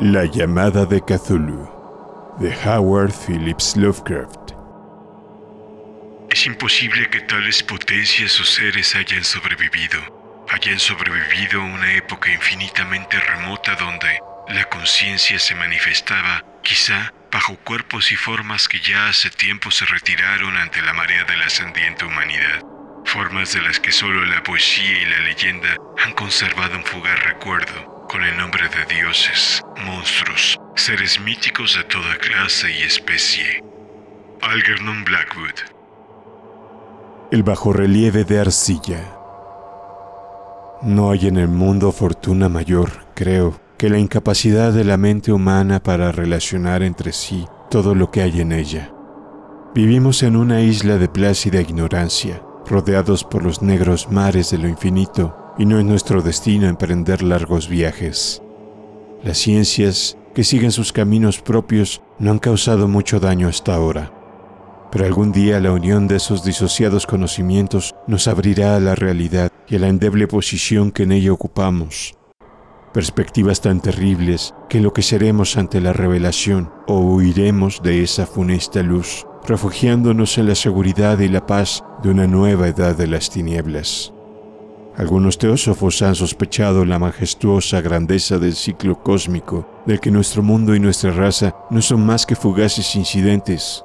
La llamada de Cthulhu de Howard Phillips Lovecraft. Es imposible que tales potencias o seres hayan sobrevivido, hayan sobrevivido a una época infinitamente remota donde la conciencia se manifestaba, quizá, bajo cuerpos y formas que ya hace tiempo se retiraron ante la marea de la ascendiente humanidad, formas de las que solo la poesía y la leyenda han conservado un fugaz recuerdo con el nombre de dioses, monstruos, seres míticos de toda clase y especie. Algernon Blackwood. El bajorrelieve de arcilla. No hay en el mundo fortuna mayor, creo, que la incapacidad de la mente humana para relacionar entre sí todo lo que hay en ella. Vivimos en una isla de plácida ignorancia, rodeados por los negros mares de lo infinito y no es nuestro destino emprender largos viajes. Las ciencias que siguen sus caminos propios no han causado mucho daño hasta ahora, pero algún día la unión de esos disociados conocimientos nos abrirá a la realidad y a la endeble posición que en ella ocupamos. Perspectivas tan terribles que lo que seremos ante la revelación o huiremos de esa funesta luz, refugiándonos en la seguridad y la paz de una nueva edad de las tinieblas. Algunos teósofos han sospechado la majestuosa grandeza del ciclo cósmico, del que nuestro mundo y nuestra raza no son más que fugaces incidentes.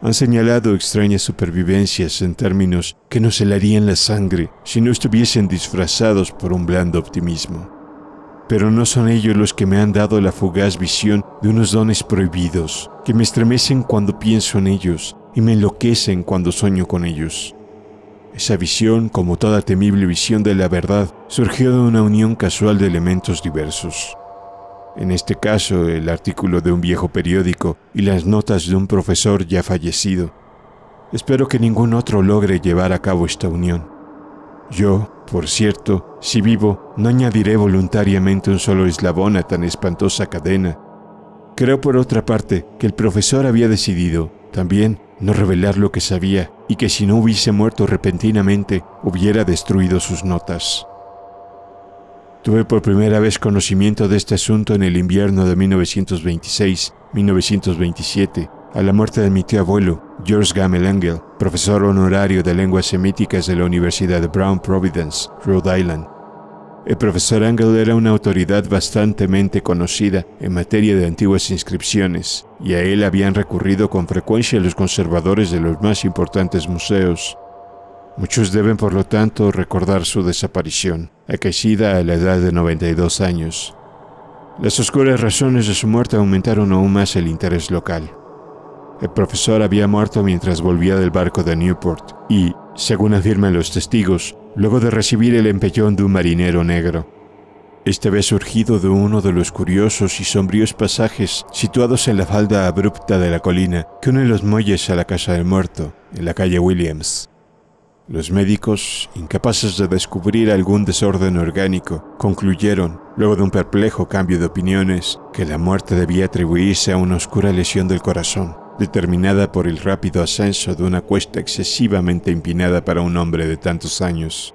Han señalado extrañas supervivencias en términos que nos helarían la sangre si no estuviesen disfrazados por un blando optimismo. Pero no son ellos los que me han dado la fugaz visión de unos dones prohibidos, que me estremecen cuando pienso en ellos y me enloquecen cuando sueño con ellos. Esa visión, como toda temible visión de la verdad, surgió de una unión casual de elementos diversos. En este caso, el artículo de un viejo periódico y las notas de un profesor ya fallecido. Espero que ningún otro logre llevar a cabo esta unión. Yo, por cierto, si vivo, no añadiré voluntariamente un solo eslabón a tan espantosa cadena, Creo por otra parte que el profesor había decidido también no revelar lo que sabía y que si no hubiese muerto repentinamente hubiera destruido sus notas. Tuve por primera vez conocimiento de este asunto en el invierno de 1926-1927, a la muerte de mi tío abuelo, George Gamel Engel, profesor honorario de lenguas semíticas de la Universidad de Brown Providence, Rhode Island, el profesor Angle era una autoridad bastante conocida en materia de antiguas inscripciones, y a él habían recurrido con frecuencia los conservadores de los más importantes museos. Muchos deben, por lo tanto, recordar su desaparición, aquecida a la edad de 92 años. Las oscuras razones de su muerte aumentaron aún más el interés local. El profesor había muerto mientras volvía del barco de Newport y, según afirman los testigos, luego de recibir el empellón de un marinero negro. Este había surgido de uno de los curiosos y sombríos pasajes situados en la falda abrupta de la colina que une los muelles a la Casa del Muerto, en la calle Williams. Los médicos, incapaces de descubrir algún desorden orgánico, concluyeron, luego de un perplejo cambio de opiniones, que la muerte debía atribuirse a una oscura lesión del corazón determinada por el rápido ascenso de una cuesta excesivamente empinada para un hombre de tantos años.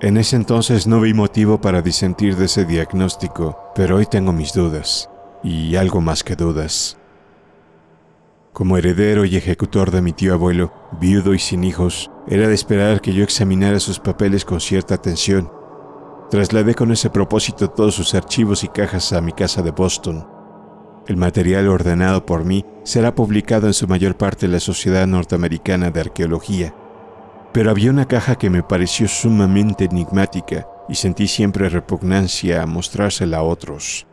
En ese entonces no vi motivo para disentir de ese diagnóstico, pero hoy tengo mis dudas, y algo más que dudas. Como heredero y ejecutor de mi tío abuelo, viudo y sin hijos, era de esperar que yo examinara sus papeles con cierta atención. Trasladé con ese propósito todos sus archivos y cajas a mi casa de Boston, el material ordenado por mí será publicado en su mayor parte en la Sociedad Norteamericana de Arqueología. Pero había una caja que me pareció sumamente enigmática y sentí siempre repugnancia a mostrársela a otros.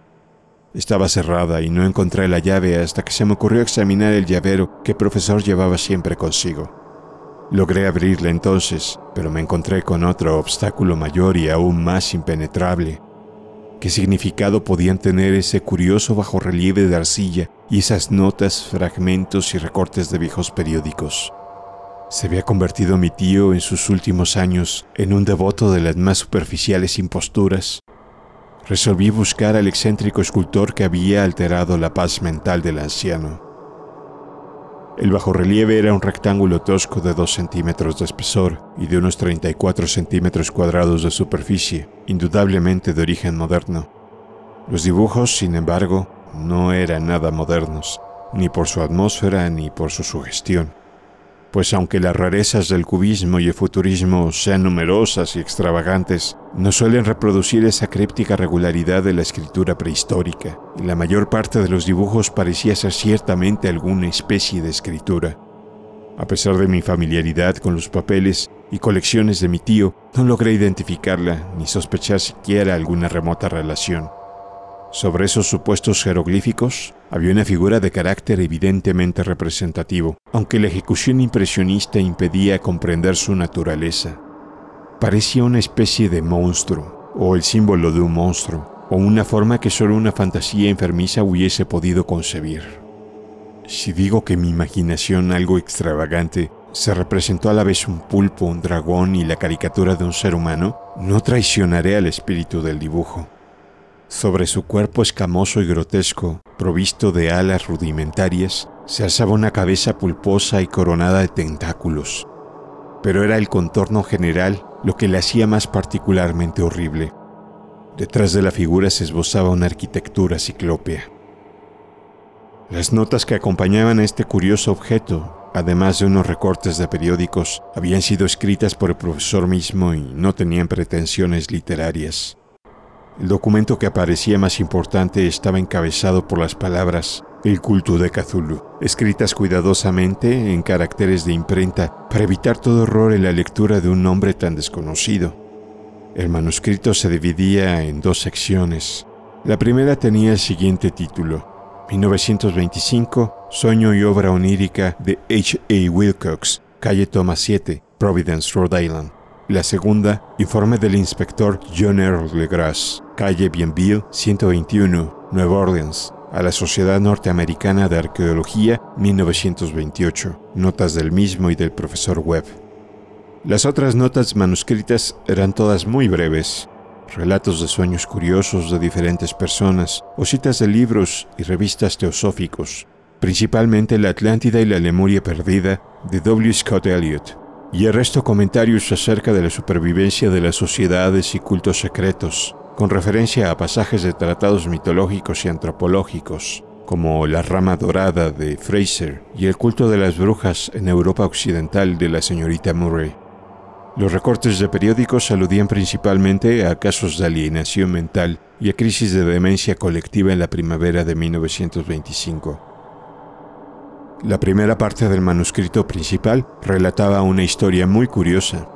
Estaba cerrada y no encontré la llave hasta que se me ocurrió examinar el llavero que el profesor llevaba siempre consigo. Logré abrirla entonces, pero me encontré con otro obstáculo mayor y aún más impenetrable. ¿Qué significado podían tener ese curioso bajorrelieve de arcilla y esas notas, fragmentos y recortes de viejos periódicos? Se había convertido mi tío en sus últimos años en un devoto de las más superficiales imposturas. Resolví buscar al excéntrico escultor que había alterado la paz mental del anciano. El bajorrelieve era un rectángulo tosco de 2 centímetros de espesor y de unos 34 centímetros cuadrados de superficie, indudablemente de origen moderno. Los dibujos, sin embargo, no eran nada modernos, ni por su atmósfera ni por su sugestión pues aunque las rarezas del cubismo y el futurismo sean numerosas y extravagantes, no suelen reproducir esa críptica regularidad de la escritura prehistórica, y la mayor parte de los dibujos parecía ser ciertamente alguna especie de escritura. A pesar de mi familiaridad con los papeles y colecciones de mi tío, no logré identificarla ni sospechar siquiera alguna remota relación. Sobre esos supuestos jeroglíficos había una figura de carácter evidentemente representativo, aunque la ejecución impresionista impedía comprender su naturaleza. Parecía una especie de monstruo, o el símbolo de un monstruo, o una forma que solo una fantasía enfermiza hubiese podido concebir. Si digo que mi imaginación algo extravagante se representó a la vez un pulpo, un dragón y la caricatura de un ser humano, no traicionaré al espíritu del dibujo. Sobre su cuerpo escamoso y grotesco, provisto de alas rudimentarias, se alzaba una cabeza pulposa y coronada de tentáculos. Pero era el contorno general lo que le hacía más particularmente horrible. Detrás de la figura se esbozaba una arquitectura ciclópea. Las notas que acompañaban a este curioso objeto, además de unos recortes de periódicos, habían sido escritas por el profesor mismo y no tenían pretensiones literarias. El documento que aparecía más importante estaba encabezado por las palabras El culto de Cthulhu, escritas cuidadosamente en caracteres de imprenta para evitar todo error en la lectura de un nombre tan desconocido. El manuscrito se dividía en dos secciones. La primera tenía el siguiente título, 1925, Sueño y obra onírica de H. A. Wilcox, calle Toma 7, Providence, Rhode Island. La segunda, informe del inspector John Earl Legrasse, calle Bienville 121, Nueva Orleans, a la Sociedad Norteamericana de Arqueología 1928, notas del mismo y del profesor Webb. Las otras notas manuscritas eran todas muy breves, relatos de sueños curiosos de diferentes personas o citas de libros y revistas teosóficos, principalmente La Atlántida y la Lemuria Perdida de W. Scott Elliott, y el resto comentarios acerca de la supervivencia de las sociedades y cultos secretos, con referencia a pasajes de tratados mitológicos y antropológicos, como la rama dorada de Fraser y el culto de las brujas en Europa Occidental de la señorita Murray. Los recortes de periódicos aludían principalmente a casos de alienación mental y a crisis de demencia colectiva en la primavera de 1925. La primera parte del manuscrito principal relataba una historia muy curiosa.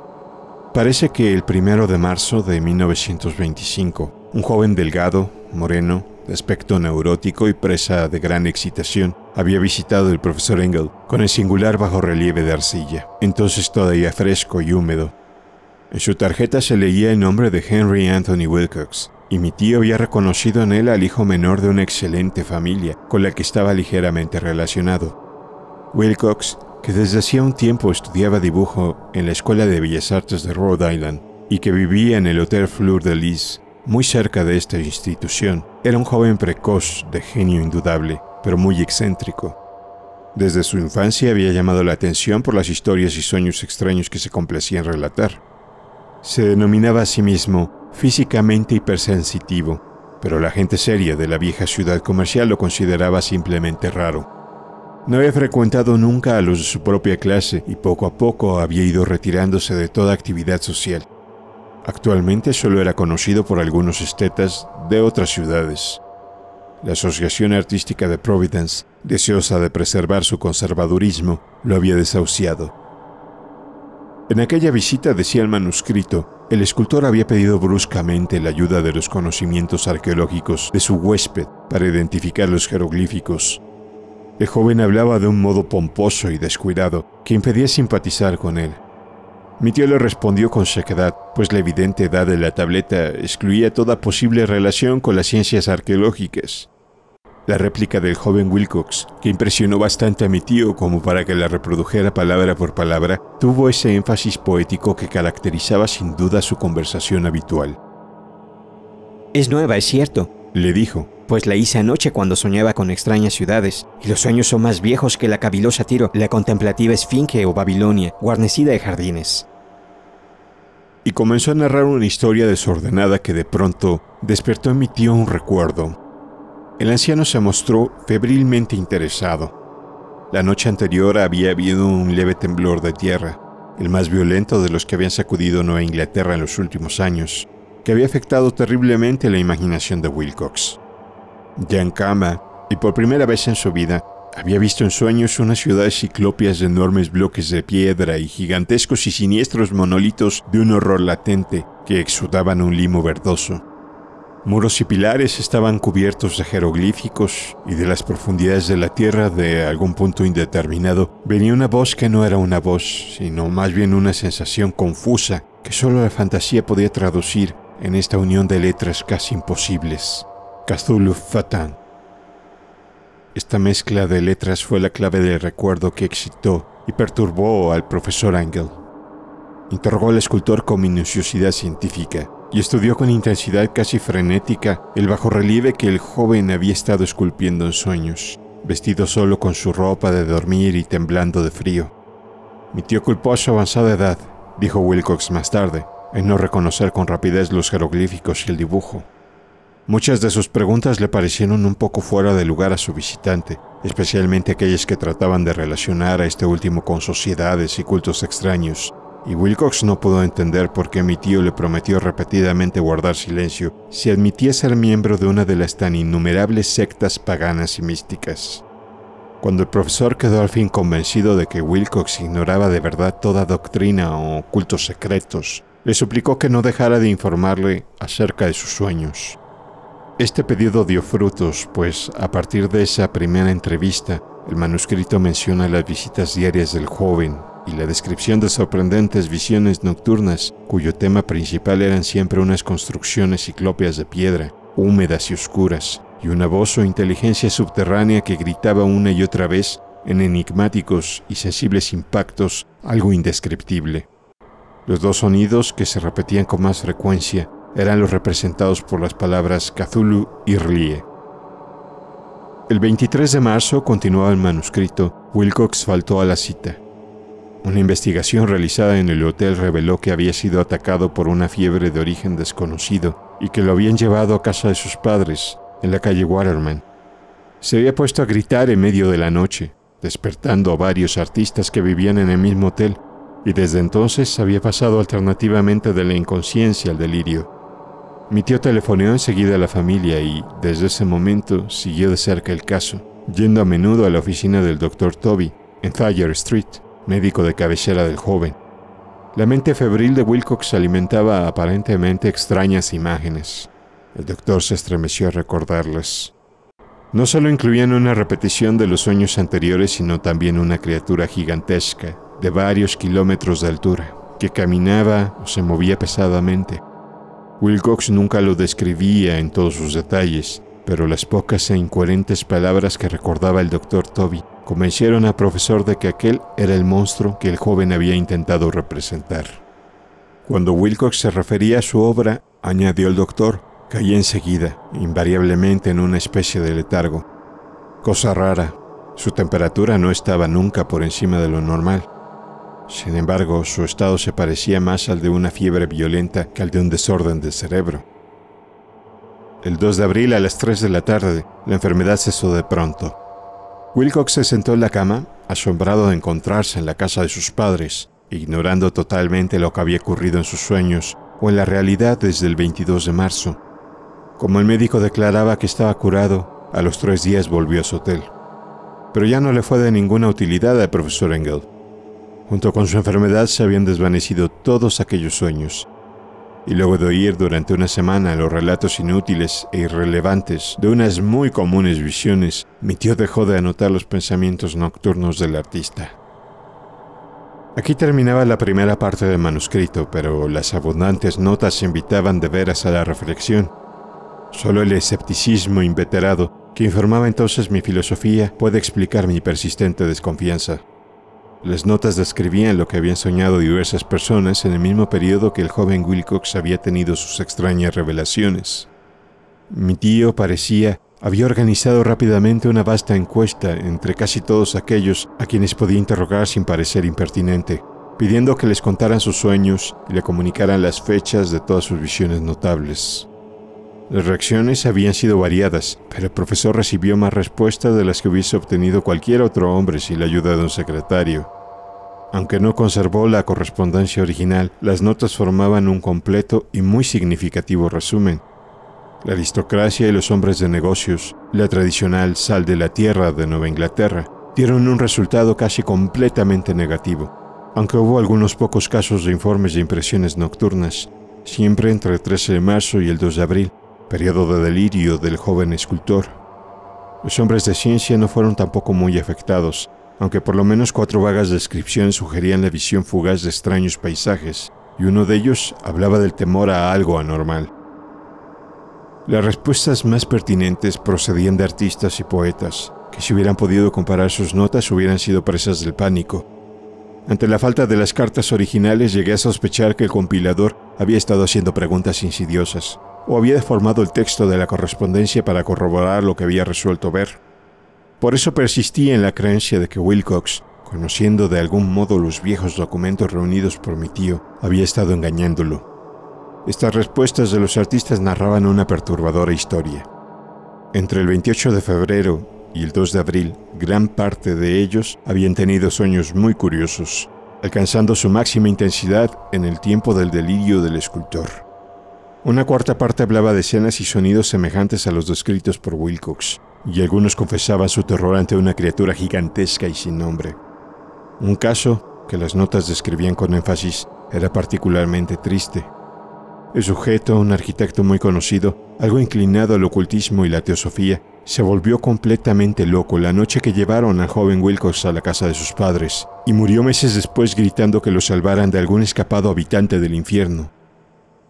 Parece que el primero de marzo de 1925, un joven delgado, moreno, de aspecto neurótico y presa de gran excitación, había visitado el profesor Engel con el singular bajo relieve de arcilla, entonces todavía fresco y húmedo. En su tarjeta se leía el nombre de Henry Anthony Wilcox, y mi tío había reconocido en él al hijo menor de una excelente familia con la que estaba ligeramente relacionado. Wilcox, que desde hacía un tiempo estudiaba dibujo en la Escuela de Bellas Artes de Rhode Island y que vivía en el Hotel Fleur de Lis, muy cerca de esta institución, era un joven precoz, de genio indudable, pero muy excéntrico. Desde su infancia había llamado la atención por las historias y sueños extraños que se complacía en relatar. Se denominaba a sí mismo físicamente hipersensitivo, pero la gente seria de la vieja ciudad comercial lo consideraba simplemente raro. No había frecuentado nunca a los de su propia clase y poco a poco había ido retirándose de toda actividad social. Actualmente solo era conocido por algunos estetas de otras ciudades. La Asociación Artística de Providence, deseosa de preservar su conservadurismo, lo había desahuciado. En aquella visita, decía el manuscrito, el escultor había pedido bruscamente la ayuda de los conocimientos arqueológicos de su huésped para identificar los jeroglíficos el joven hablaba de un modo pomposo y descuidado que impedía simpatizar con él. Mi tío le respondió con sequedad, pues la evidente edad de la tableta excluía toda posible relación con las ciencias arqueológicas. La réplica del joven Wilcox, que impresionó bastante a mi tío como para que la reprodujera palabra por palabra, tuvo ese énfasis poético que caracterizaba sin duda su conversación habitual. Es nueva, es cierto, le dijo, pues la hice anoche cuando soñaba con extrañas ciudades, y los sueños son más viejos que la cabilosa Tiro, la contemplativa Esfinge o Babilonia, guarnecida de jardines. Y comenzó a narrar una historia desordenada que de pronto despertó en mi tío un recuerdo. El anciano se mostró febrilmente interesado. La noche anterior había habido un leve temblor de tierra, el más violento de los que habían sacudido Nueva Inglaterra en los últimos años que había afectado terriblemente la imaginación de Wilcox. Ya en cama, y por primera vez en su vida, había visto en sueños unas ciudades ciclopias de enormes bloques de piedra y gigantescos y siniestros monolitos de un horror latente que exudaban un limo verdoso. Muros y pilares estaban cubiertos de jeroglíficos y de las profundidades de la tierra de algún punto indeterminado venía una voz que no era una voz, sino más bien una sensación confusa que solo la fantasía podía traducir en esta unión de letras casi imposibles, Cthulhu Fatan. Esta mezcla de letras fue la clave del recuerdo que excitó y perturbó al profesor Engel. Interrogó al escultor con minuciosidad científica y estudió con intensidad casi frenética el bajorrelieve que el joven había estado esculpiendo en sueños, vestido solo con su ropa de dormir y temblando de frío. Mi tío culpó a su avanzada edad, dijo Wilcox más tarde, en no reconocer con rapidez los jeroglíficos y el dibujo. Muchas de sus preguntas le parecieron un poco fuera de lugar a su visitante, especialmente aquellas que trataban de relacionar a este último con sociedades y cultos extraños, y Wilcox no pudo entender por qué mi tío le prometió repetidamente guardar silencio si admitía ser miembro de una de las tan innumerables sectas paganas y místicas. Cuando el profesor quedó al fin convencido de que Wilcox ignoraba de verdad toda doctrina o cultos secretos, le suplicó que no dejara de informarle acerca de sus sueños. Este pedido dio frutos, pues a partir de esa primera entrevista, el manuscrito menciona las visitas diarias del joven y la descripción de sorprendentes visiones nocturnas, cuyo tema principal eran siempre unas construcciones ciclópeas de piedra, húmedas y oscuras, y una voz o inteligencia subterránea que gritaba una y otra vez en enigmáticos y sensibles impactos algo indescriptible. Los dos sonidos que se repetían con más frecuencia eran los representados por las palabras Cthulhu y Rlie. El 23 de marzo, continuaba el manuscrito, Wilcox faltó a la cita. Una investigación realizada en el hotel reveló que había sido atacado por una fiebre de origen desconocido y que lo habían llevado a casa de sus padres, en la calle Waterman. Se había puesto a gritar en medio de la noche, despertando a varios artistas que vivían en el mismo hotel y desde entonces había pasado alternativamente de la inconsciencia al delirio. Mi tío telefoneó enseguida a la familia y, desde ese momento, siguió de cerca el caso, yendo a menudo a la oficina del doctor Toby, en Thayer Street, médico de cabecera del joven. La mente febril de Wilcox alimentaba aparentemente extrañas imágenes. El doctor se estremeció a recordarlas. No solo incluían una repetición de los sueños anteriores, sino también una criatura gigantesca, de varios kilómetros de altura, que caminaba o se movía pesadamente. Wilcox nunca lo describía en todos sus detalles, pero las pocas e incoherentes palabras que recordaba el doctor Toby convencieron al profesor de que aquel era el monstruo que el joven había intentado representar. Cuando Wilcox se refería a su obra, añadió el doctor, caía enseguida, invariablemente en una especie de letargo. Cosa rara, su temperatura no estaba nunca por encima de lo normal. Sin embargo, su estado se parecía más al de una fiebre violenta que al de un desorden del cerebro. El 2 de abril a las 3 de la tarde, la enfermedad cesó de pronto. Wilcox se sentó en la cama, asombrado de encontrarse en la casa de sus padres, ignorando totalmente lo que había ocurrido en sus sueños o en la realidad desde el 22 de marzo. Como el médico declaraba que estaba curado, a los tres días volvió a su hotel. Pero ya no le fue de ninguna utilidad al profesor Engel. Junto con su enfermedad se habían desvanecido todos aquellos sueños. Y luego de oír durante una semana los relatos inútiles e irrelevantes de unas muy comunes visiones, mi tío dejó de anotar los pensamientos nocturnos del artista. Aquí terminaba la primera parte del manuscrito, pero las abundantes notas invitaban de veras a la reflexión. Solo el escepticismo inveterado que informaba entonces mi filosofía puede explicar mi persistente desconfianza. Las notas describían lo que habían soñado diversas personas en el mismo periodo que el joven Wilcox había tenido sus extrañas revelaciones. Mi tío parecía había organizado rápidamente una vasta encuesta entre casi todos aquellos a quienes podía interrogar sin parecer impertinente, pidiendo que les contaran sus sueños y le comunicaran las fechas de todas sus visiones notables. Las reacciones habían sido variadas, pero el profesor recibió más respuestas de las que hubiese obtenido cualquier otro hombre sin la ayuda de un secretario. Aunque no conservó la correspondencia original, las notas formaban un completo y muy significativo resumen. La aristocracia y los hombres de negocios, la tradicional sal de la tierra de Nueva Inglaterra, dieron un resultado casi completamente negativo. Aunque hubo algunos pocos casos de informes de impresiones nocturnas, siempre entre el 13 de marzo y el 2 de abril, periodo de delirio del joven escultor. Los hombres de ciencia no fueron tampoco muy afectados, aunque por lo menos cuatro vagas descripciones sugerían la visión fugaz de extraños paisajes, y uno de ellos hablaba del temor a algo anormal. Las respuestas más pertinentes procedían de artistas y poetas, que si hubieran podido comparar sus notas hubieran sido presas del pánico. Ante la falta de las cartas originales llegué a sospechar que el compilador había estado haciendo preguntas insidiosas o había deformado el texto de la correspondencia para corroborar lo que había resuelto ver. Por eso persistía en la creencia de que Wilcox, conociendo de algún modo los viejos documentos reunidos por mi tío, había estado engañándolo. Estas respuestas de los artistas narraban una perturbadora historia. Entre el 28 de febrero y el 2 de abril, gran parte de ellos habían tenido sueños muy curiosos, alcanzando su máxima intensidad en el tiempo del delirio del escultor. Una cuarta parte hablaba de escenas y sonidos semejantes a los descritos por Wilcox, y algunos confesaban su terror ante una criatura gigantesca y sin nombre. Un caso que las notas describían con énfasis era particularmente triste. El sujeto, un arquitecto muy conocido, algo inclinado al ocultismo y la teosofía, se volvió completamente loco la noche que llevaron al joven Wilcox a la casa de sus padres, y murió meses después gritando que lo salvaran de algún escapado habitante del infierno.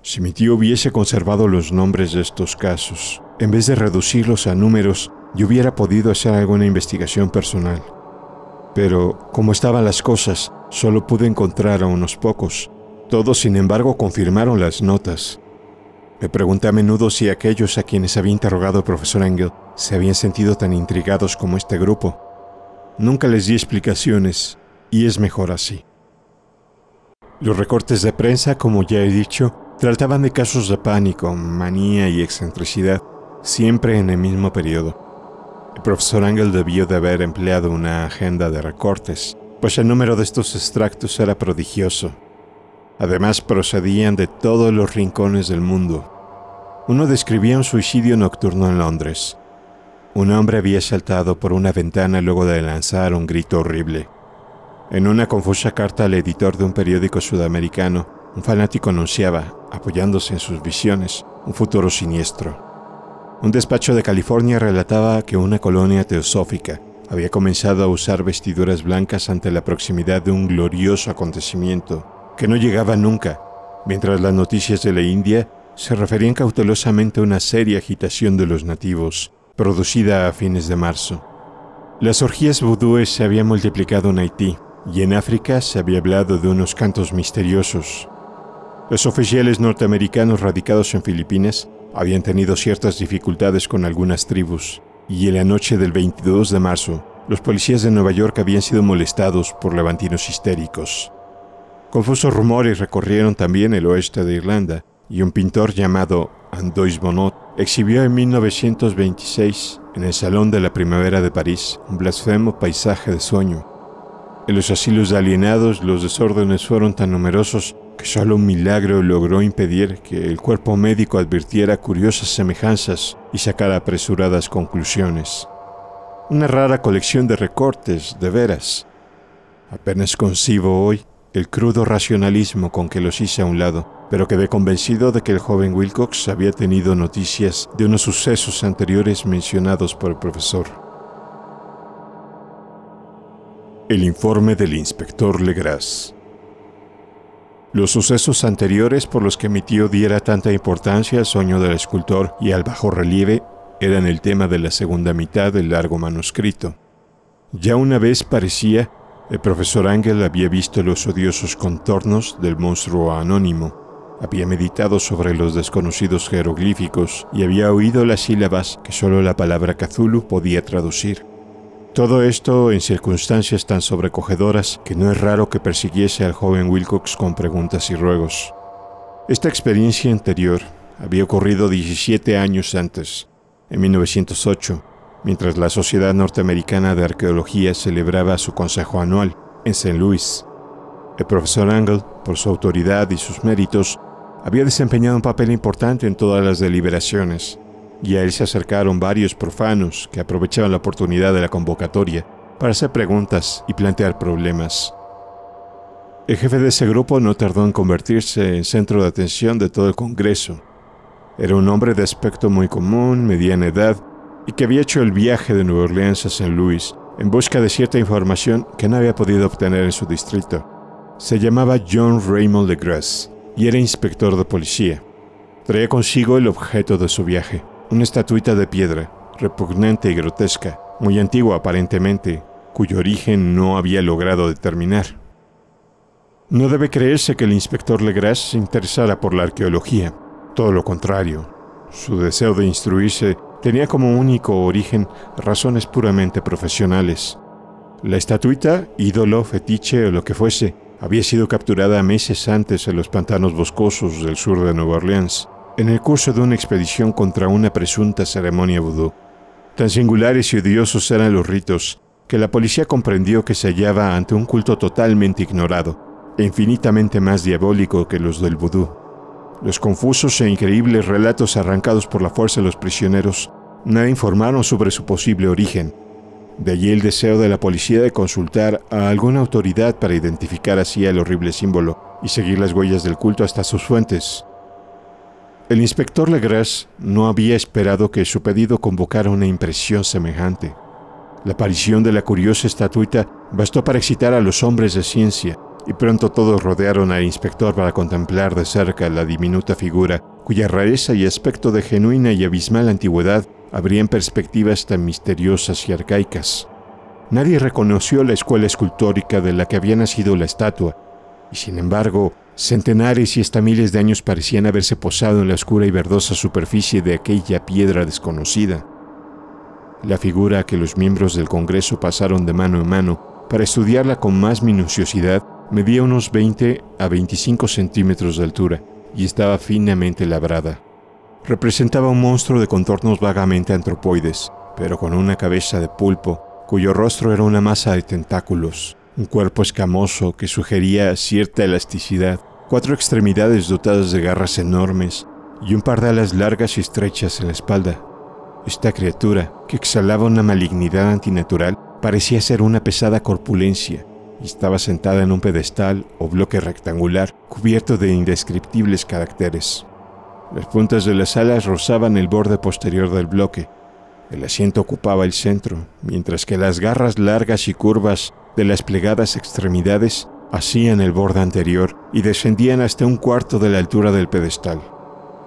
Si mi tío hubiese conservado los nombres de estos casos, en vez de reducirlos a números, yo hubiera podido hacer alguna investigación personal. Pero, como estaban las cosas, solo pude encontrar a unos pocos. Todos, sin embargo, confirmaron las notas. Me pregunté a menudo si aquellos a quienes había interrogado el profesor Engel se habían sentido tan intrigados como este grupo. Nunca les di explicaciones, y es mejor así. Los recortes de prensa, como ya he dicho, Trataban de casos de pánico, manía y excentricidad, siempre en el mismo periodo. El profesor Engel debió de haber empleado una agenda de recortes, pues el número de estos extractos era prodigioso. Además procedían de todos los rincones del mundo. Uno describía un suicidio nocturno en Londres. Un hombre había saltado por una ventana luego de lanzar un grito horrible. En una confusa carta al editor de un periódico sudamericano, un fanático anunciaba, apoyándose en sus visiones, un futuro siniestro. Un despacho de California relataba que una colonia teosófica había comenzado a usar vestiduras blancas ante la proximidad de un glorioso acontecimiento que no llegaba nunca, mientras las noticias de la India se referían cautelosamente a una seria agitación de los nativos, producida a fines de marzo. Las orgías vudúes se habían multiplicado en Haití, y en África se había hablado de unos cantos misteriosos, los oficiales norteamericanos radicados en Filipinas habían tenido ciertas dificultades con algunas tribus, y en la noche del 22 de marzo, los policías de Nueva York habían sido molestados por levantinos histéricos. Confusos rumores recorrieron también el oeste de Irlanda, y un pintor llamado Andois Bonnot exhibió en 1926 en el Salón de la Primavera de París un blasfemo paisaje de sueño en los asilos alienados los desórdenes fueron tan numerosos que solo un milagro logró impedir que el cuerpo médico advirtiera curiosas semejanzas y sacara apresuradas conclusiones. Una rara colección de recortes, de veras. Apenas concibo hoy el crudo racionalismo con que los hice a un lado, pero quedé convencido de que el joven Wilcox había tenido noticias de unos sucesos anteriores mencionados por el profesor el informe del inspector Legras. Los sucesos anteriores por los que mi tío diera tanta importancia al sueño del escultor y al bajo relieve eran el tema de la segunda mitad del largo manuscrito. Ya una vez parecía, el profesor Ángel había visto los odiosos contornos del monstruo anónimo, había meditado sobre los desconocidos jeroglíficos y había oído las sílabas que solo la palabra Cthulhu podía traducir. Todo esto en circunstancias tan sobrecogedoras que no es raro que persiguiese al joven Wilcox con preguntas y ruegos. Esta experiencia anterior había ocurrido 17 años antes, en 1908, mientras la Sociedad Norteamericana de Arqueología celebraba su consejo anual en St. Louis. El profesor Angle, por su autoridad y sus méritos, había desempeñado un papel importante en todas las deliberaciones, y a él se acercaron varios profanos que aprovechaban la oportunidad de la convocatoria para hacer preguntas y plantear problemas. El jefe de ese grupo no tardó en convertirse en centro de atención de todo el Congreso. Era un hombre de aspecto muy común, mediana edad, y que había hecho el viaje de Nueva Orleans a San Luis en busca de cierta información que no había podido obtener en su distrito. Se llamaba John Raymond de Grasse y era inspector de policía. Traía consigo el objeto de su viaje, una estatuita de piedra, repugnante y grotesca, muy antigua aparentemente, cuyo origen no había logrado determinar. No debe creerse que el inspector Legras se interesara por la arqueología, todo lo contrario. Su deseo de instruirse tenía como único origen razones puramente profesionales. La estatuita, ídolo, fetiche o lo que fuese, había sido capturada meses antes en los pantanos boscosos del sur de Nueva Orleans en el curso de una expedición contra una presunta ceremonia vudú. Tan singulares y odiosos eran los ritos que la policía comprendió que se hallaba ante un culto totalmente ignorado e infinitamente más diabólico que los del vudú. Los confusos e increíbles relatos arrancados por la fuerza de los prisioneros nada informaron sobre su posible origen. De allí el deseo de la policía de consultar a alguna autoridad para identificar así el horrible símbolo y seguir las huellas del culto hasta sus fuentes. El inspector Legras no había esperado que su pedido convocara una impresión semejante. La aparición de la curiosa estatuita bastó para excitar a los hombres de ciencia, y pronto todos rodearon al inspector para contemplar de cerca la diminuta figura, cuya rareza y aspecto de genuina y abismal antigüedad abrían perspectivas tan misteriosas y arcaicas. Nadie reconoció la escuela escultórica de la que había nacido la estatua, y sin embargo, centenares y hasta miles de años parecían haberse posado en la oscura y verdosa superficie de aquella piedra desconocida. La figura que los miembros del Congreso pasaron de mano en mano para estudiarla con más minuciosidad medía unos 20 a 25 centímetros de altura y estaba finamente labrada. Representaba un monstruo de contornos vagamente antropoides, pero con una cabeza de pulpo, cuyo rostro era una masa de tentáculos un cuerpo escamoso que sugería cierta elasticidad, cuatro extremidades dotadas de garras enormes y un par de alas largas y estrechas en la espalda. Esta criatura, que exhalaba una malignidad antinatural, parecía ser una pesada corpulencia y estaba sentada en un pedestal o bloque rectangular cubierto de indescriptibles caracteres. Las puntas de las alas rozaban el borde posterior del bloque. El asiento ocupaba el centro, mientras que las garras largas y curvas de las plegadas extremidades hacían el borde anterior y descendían hasta un cuarto de la altura del pedestal.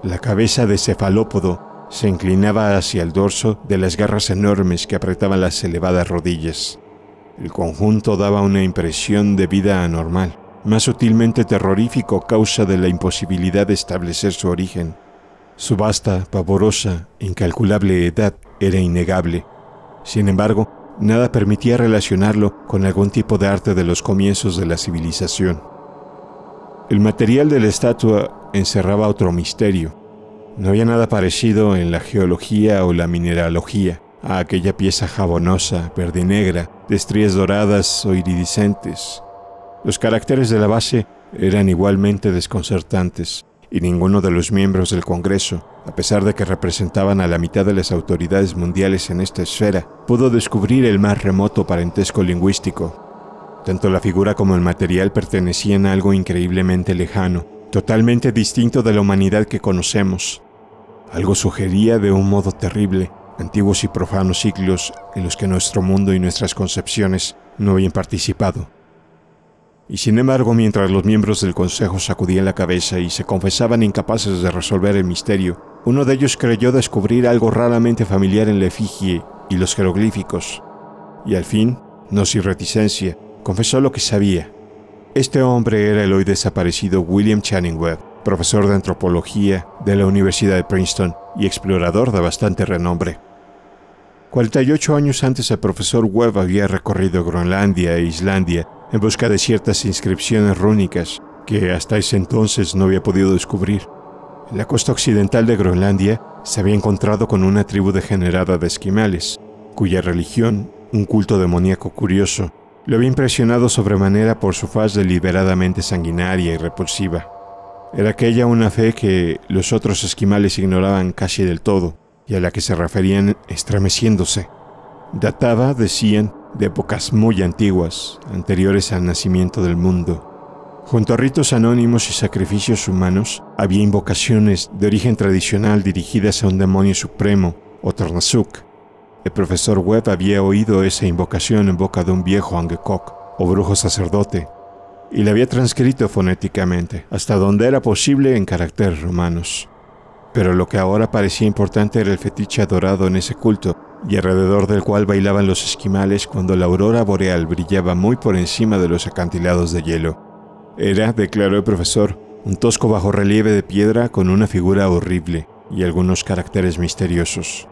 La cabeza de cefalópodo se inclinaba hacia el dorso de las garras enormes que apretaban las elevadas rodillas. El conjunto daba una impresión de vida anormal, más sutilmente terrorífico a causa de la imposibilidad de establecer su origen. Su vasta, pavorosa, incalculable edad era innegable. Sin embargo, Nada permitía relacionarlo con algún tipo de arte de los comienzos de la civilización. El material de la estatua encerraba otro misterio. No había nada parecido en la geología o la mineralogía a aquella pieza jabonosa, verde negra, de estrías doradas o iridiscentes. Los caracteres de la base eran igualmente desconcertantes y ninguno de los miembros del Congreso, a pesar de que representaban a la mitad de las autoridades mundiales en esta esfera, pudo descubrir el más remoto parentesco lingüístico. Tanto la figura como el material pertenecían a algo increíblemente lejano, totalmente distinto de la humanidad que conocemos. Algo sugería de un modo terrible antiguos y profanos siglos en los que nuestro mundo y nuestras concepciones no habían participado. Y sin embargo, mientras los miembros del consejo sacudían la cabeza y se confesaban incapaces de resolver el misterio, uno de ellos creyó descubrir algo raramente familiar en la efigie y los jeroglíficos. Y al fin, no sin reticencia, confesó lo que sabía. Este hombre era el hoy desaparecido William Channing Webb, profesor de antropología de la Universidad de Princeton y explorador de bastante renombre. 48 años antes el profesor Webb había recorrido Groenlandia e Islandia en busca de ciertas inscripciones rúnicas que hasta ese entonces no había podido descubrir. En la costa occidental de Groenlandia se había encontrado con una tribu degenerada de esquimales, cuya religión, un culto demoníaco curioso, lo había impresionado sobremanera por su faz deliberadamente sanguinaria y repulsiva. Era aquella una fe que los otros esquimales ignoraban casi del todo y a la que se referían estremeciéndose. Databa, decían, de épocas muy antiguas, anteriores al nacimiento del mundo. Junto a ritos anónimos y sacrificios humanos, había invocaciones de origen tradicional dirigidas a un demonio supremo, o El profesor Webb había oído esa invocación en boca de un viejo Angekok, o brujo sacerdote, y la había transcrito fonéticamente, hasta donde era posible en caracteres romanos. Pero lo que ahora parecía importante era el fetiche adorado en ese culto, y alrededor del cual bailaban los esquimales cuando la aurora boreal brillaba muy por encima de los acantilados de hielo. Era, declaró el profesor, un tosco bajorrelieve de piedra con una figura horrible y algunos caracteres misteriosos.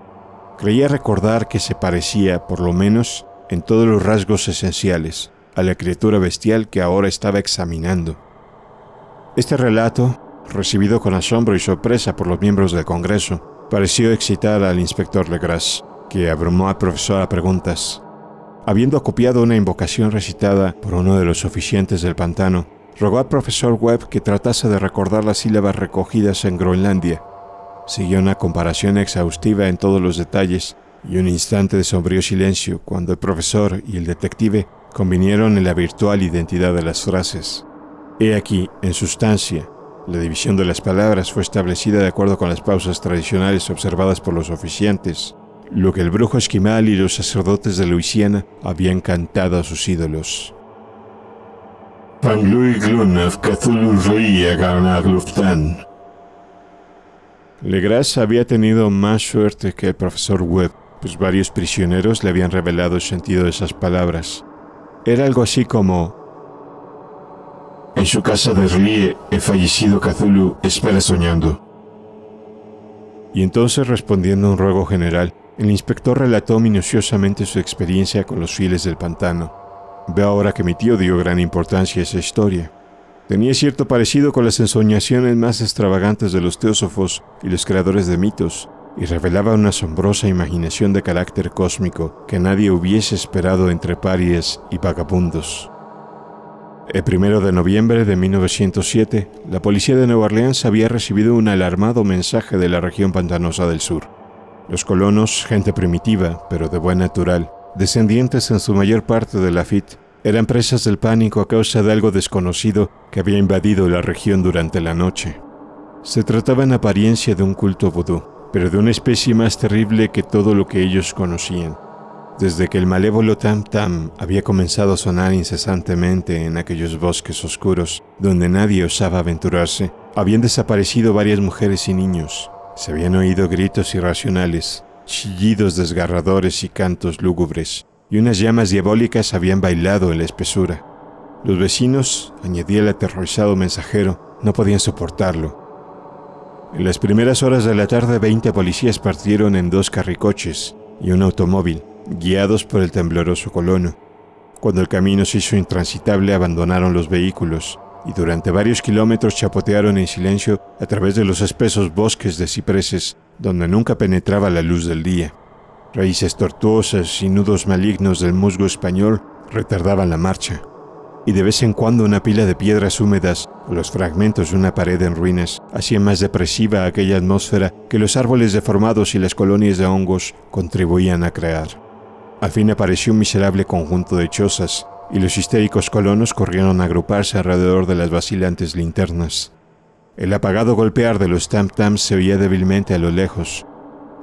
Creía recordar que se parecía, por lo menos, en todos los rasgos esenciales, a la criatura bestial que ahora estaba examinando. Este relato, recibido con asombro y sorpresa por los miembros del Congreso, pareció excitar al inspector Legras que abrumó al profesor a preguntas. Habiendo copiado una invocación recitada por uno de los oficiantes del pantano, rogó al profesor Webb que tratase de recordar las sílabas recogidas en Groenlandia. Siguió una comparación exhaustiva en todos los detalles y un instante de sombrío silencio cuando el profesor y el detective convinieron en la virtual identidad de las frases. He aquí, en sustancia, la división de las palabras fue establecida de acuerdo con las pausas tradicionales observadas por los oficiantes, lo que el brujo esquimal y los sacerdotes de Luisiana habían cantado a sus ídolos. Legras había tenido más suerte que el profesor Webb, pues varios prisioneros le habían revelado el sentido de esas palabras. Era algo así como... En su casa de Rie, el fallecido Cthulhu espera soñando. Y entonces respondiendo a un ruego general, el inspector relató minuciosamente su experiencia con los fieles del pantano. Veo ahora que mi tío dio gran importancia a esa historia. Tenía cierto parecido con las ensoñaciones más extravagantes de los teósofos y los creadores de mitos, y revelaba una asombrosa imaginación de carácter cósmico que nadie hubiese esperado entre paries y vagabundos. El primero de noviembre de 1907, la policía de Nueva Orleans había recibido un alarmado mensaje de la región pantanosa del sur. Los colonos, gente primitiva, pero de buen natural, descendientes en su mayor parte de Lafitte, eran presas del pánico a causa de algo desconocido que había invadido la región durante la noche. Se trataba en apariencia de un culto vudú, pero de una especie más terrible que todo lo que ellos conocían. Desde que el malévolo Tam Tam había comenzado a sonar incesantemente en aquellos bosques oscuros donde nadie osaba aventurarse, habían desaparecido varias mujeres y niños, se habían oído gritos irracionales, chillidos desgarradores y cantos lúgubres, y unas llamas diabólicas habían bailado en la espesura. Los vecinos, añadía el aterrorizado mensajero, no podían soportarlo. En las primeras horas de la tarde, 20 policías partieron en dos carricoches y un automóvil, guiados por el tembloroso colono. Cuando el camino se hizo intransitable, abandonaron los vehículos y durante varios kilómetros chapotearon en silencio a través de los espesos bosques de cipreses, donde nunca penetraba la luz del día. Raíces tortuosas y nudos malignos del musgo español retardaban la marcha, y de vez en cuando una pila de piedras húmedas o los fragmentos de una pared en ruinas hacían más depresiva aquella atmósfera que los árboles deformados y las colonias de hongos contribuían a crear. Al fin apareció un miserable conjunto de chozas, y los histéricos colonos corrieron a agruparse alrededor de las vacilantes linternas. El apagado golpear de los tam-tams se oía débilmente a lo lejos.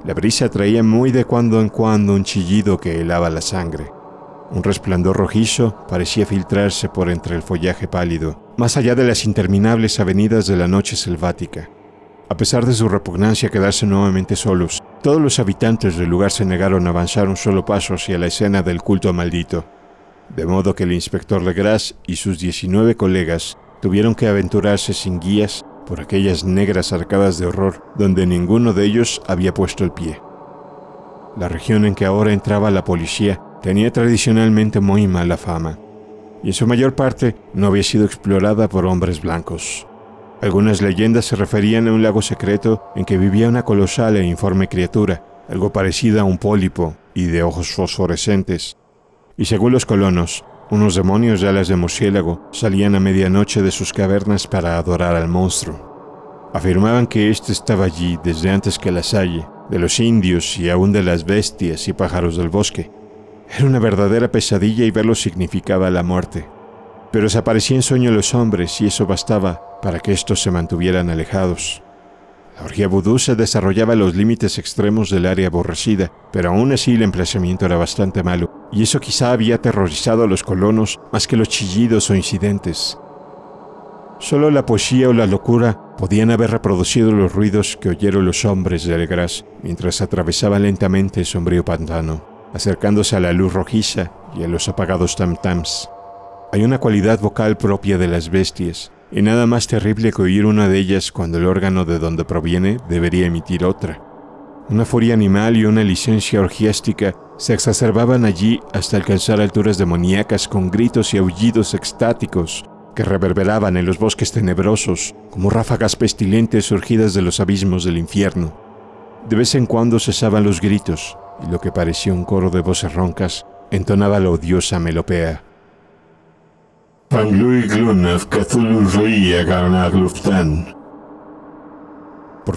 La brisa traía muy de cuando en cuando un chillido que helaba la sangre. Un resplandor rojizo parecía filtrarse por entre el follaje pálido, más allá de las interminables avenidas de la noche selvática. A pesar de su repugnancia quedarse nuevamente solos, todos los habitantes del lugar se negaron a avanzar un solo paso hacia la escena del culto maldito de modo que el inspector Legras y sus 19 colegas tuvieron que aventurarse sin guías por aquellas negras arcadas de horror donde ninguno de ellos había puesto el pie. La región en que ahora entraba la policía tenía tradicionalmente muy mala fama, y en su mayor parte no había sido explorada por hombres blancos. Algunas leyendas se referían a un lago secreto en que vivía una colosal e informe criatura, algo parecida a un pólipo y de ojos fosforescentes, y según los colonos, unos demonios de alas de murciélago salían a medianoche de sus cavernas para adorar al monstruo. Afirmaban que éste estaba allí desde antes que la salle, de los indios y aún de las bestias y pájaros del bosque. Era una verdadera pesadilla y verlo significaba la muerte. Pero se aparecían en sueño los hombres y eso bastaba para que estos se mantuvieran alejados. La orgía se desarrollaba a los límites extremos del área aborrecida, pero aún así el emplazamiento era bastante malo, y eso quizá había aterrorizado a los colonos más que los chillidos o incidentes. Solo la poesía o la locura podían haber reproducido los ruidos que oyeron los hombres de gras mientras atravesaban lentamente el sombrío pantano, acercándose a la luz rojiza y a los apagados tam-tams. Hay una cualidad vocal propia de las bestias, y nada más terrible que oír una de ellas cuando el órgano de donde proviene debería emitir otra. Una furia animal y una licencia orgiástica se exacerbaban allí hasta alcanzar alturas demoníacas con gritos y aullidos extáticos que reverberaban en los bosques tenebrosos como ráfagas pestilentes surgidas de los abismos del infierno. De vez en cuando cesaban los gritos y lo que parecía un coro de voces roncas entonaba la odiosa melopea. Por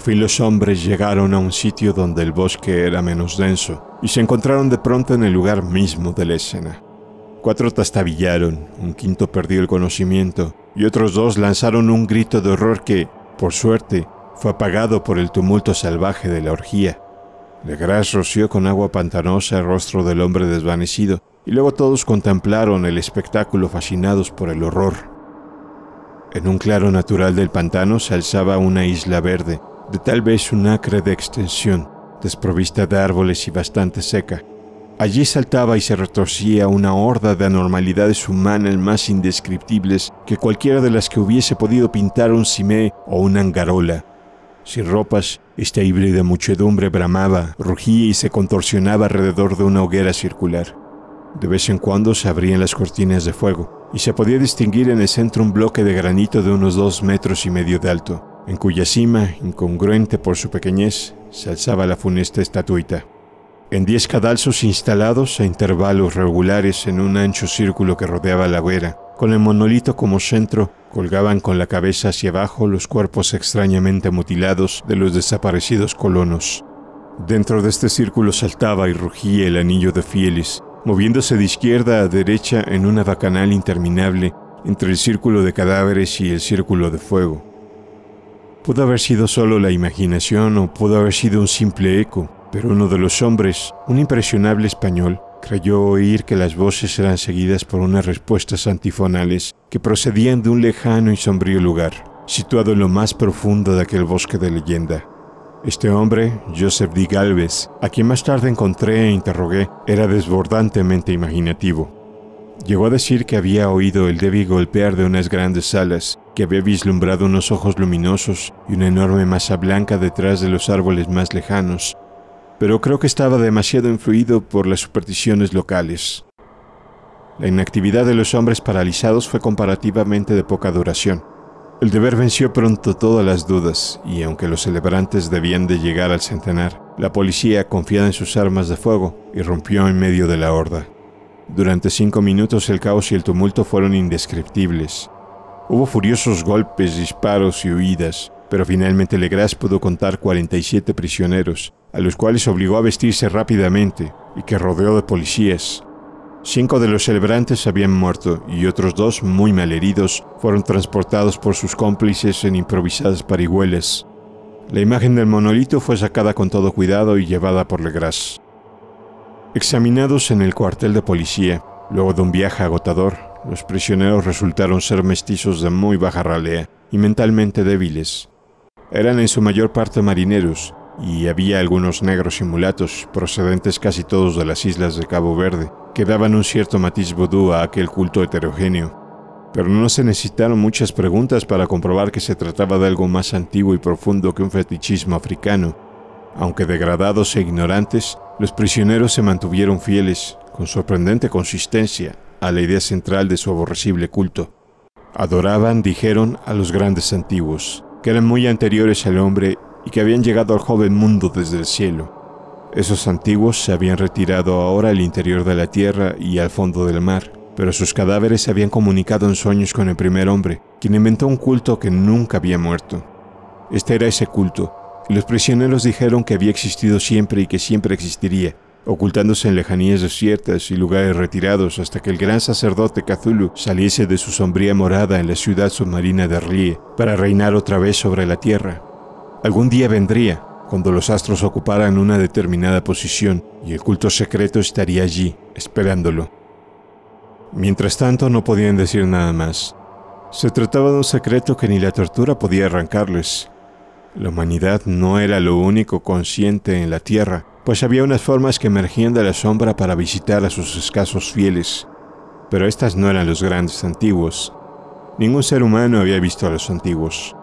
fin los hombres llegaron a un sitio donde el bosque era menos denso y se encontraron de pronto en el lugar mismo de la escena. Cuatro tastabillaron, un quinto perdió el conocimiento y otros dos lanzaron un grito de horror que, por suerte, fue apagado por el tumulto salvaje de la orgía. Legras roció con agua pantanosa el rostro del hombre desvanecido y luego todos contemplaron el espectáculo fascinados por el horror. En un claro natural del pantano se alzaba una isla verde, de tal vez un acre de extensión, desprovista de árboles y bastante seca. Allí saltaba y se retorcía una horda de anormalidades humanas más indescriptibles que cualquiera de las que hubiese podido pintar un cimé o una angarola. Sin ropas, esta híbrida muchedumbre bramaba, rugía y se contorsionaba alrededor de una hoguera circular. De vez en cuando se abrían las cortinas de fuego y se podía distinguir en el centro un bloque de granito de unos dos metros y medio de alto, en cuya cima, incongruente por su pequeñez, se alzaba la funesta estatuita. En diez cadalzos instalados a intervalos regulares en un ancho círculo que rodeaba la hoguera, con el monolito como centro, colgaban con la cabeza hacia abajo los cuerpos extrañamente mutilados de los desaparecidos colonos. Dentro de este círculo saltaba y rugía el anillo de fieles, moviéndose de izquierda a derecha en una bacanal interminable entre el círculo de cadáveres y el círculo de fuego. Pudo haber sido solo la imaginación o pudo haber sido un simple eco, pero uno de los hombres, un impresionable español, creyó oír que las voces eran seguidas por unas respuestas antifonales que procedían de un lejano y sombrío lugar, situado en lo más profundo de aquel bosque de leyenda. Este hombre, Joseph D. Galvez, a quien más tarde encontré e interrogué, era desbordantemente imaginativo. Llegó a decir que había oído el débil golpear de unas grandes alas, que había vislumbrado unos ojos luminosos y una enorme masa blanca detrás de los árboles más lejanos, pero creo que estaba demasiado influido por las supersticiones locales. La inactividad de los hombres paralizados fue comparativamente de poca duración. El deber venció pronto todas las dudas, y aunque los celebrantes debían de llegar al centenar, la policía, confiada en sus armas de fuego, irrumpió en medio de la horda. Durante cinco minutos el caos y el tumulto fueron indescriptibles. Hubo furiosos golpes, disparos y huidas, pero finalmente Legras pudo contar 47 prisioneros, a los cuales obligó a vestirse rápidamente y que rodeó de policías, Cinco de los celebrantes habían muerto y otros dos, muy malheridos, fueron transportados por sus cómplices en improvisadas parihuelas. La imagen del monolito fue sacada con todo cuidado y llevada por Legras. Examinados en el cuartel de policía, luego de un viaje agotador, los prisioneros resultaron ser mestizos de muy baja ralea y mentalmente débiles. Eran en su mayor parte marineros, y había algunos negros y mulatos, procedentes casi todos de las islas de Cabo Verde, que daban un cierto matiz vodú a aquel culto heterogéneo. Pero no se necesitaron muchas preguntas para comprobar que se trataba de algo más antiguo y profundo que un fetichismo africano. Aunque degradados e ignorantes, los prisioneros se mantuvieron fieles, con sorprendente consistencia, a la idea central de su aborrecible culto. Adoraban, dijeron, a los grandes antiguos, que eran muy anteriores al hombre y que habían llegado al joven mundo desde el cielo. Esos antiguos se habían retirado ahora al interior de la tierra y al fondo del mar, pero sus cadáveres se habían comunicado en sueños con el primer hombre, quien inventó un culto que nunca había muerto. Este era ese culto, y los prisioneros dijeron que había existido siempre y que siempre existiría, ocultándose en lejanías desiertas y lugares retirados hasta que el gran sacerdote Cthulhu saliese de su sombría morada en la ciudad submarina de Rie para reinar otra vez sobre la tierra. Algún día vendría, cuando los astros ocuparan una determinada posición y el culto secreto estaría allí, esperándolo. Mientras tanto no podían decir nada más. Se trataba de un secreto que ni la tortura podía arrancarles. La humanidad no era lo único consciente en la Tierra, pues había unas formas que emergían de la sombra para visitar a sus escasos fieles, pero estas no eran los grandes antiguos. Ningún ser humano había visto a los antiguos.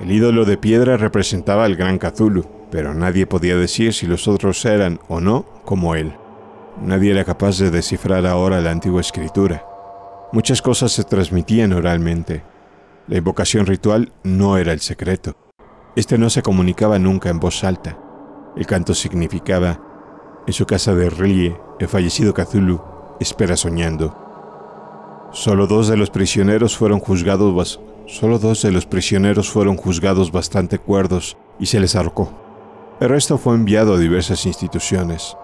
El ídolo de piedra representaba al gran Cthulhu, pero nadie podía decir si los otros eran o no como él. Nadie era capaz de descifrar ahora la antigua escritura. Muchas cosas se transmitían oralmente. La invocación ritual no era el secreto. Este no se comunicaba nunca en voz alta. El canto significaba, en su casa de relieve, el fallecido Cthulhu espera soñando. Solo dos de los prisioneros fueron juzgados Solo dos de los prisioneros fueron juzgados bastante cuerdos y se les ahorcó. El resto fue enviado a diversas instituciones.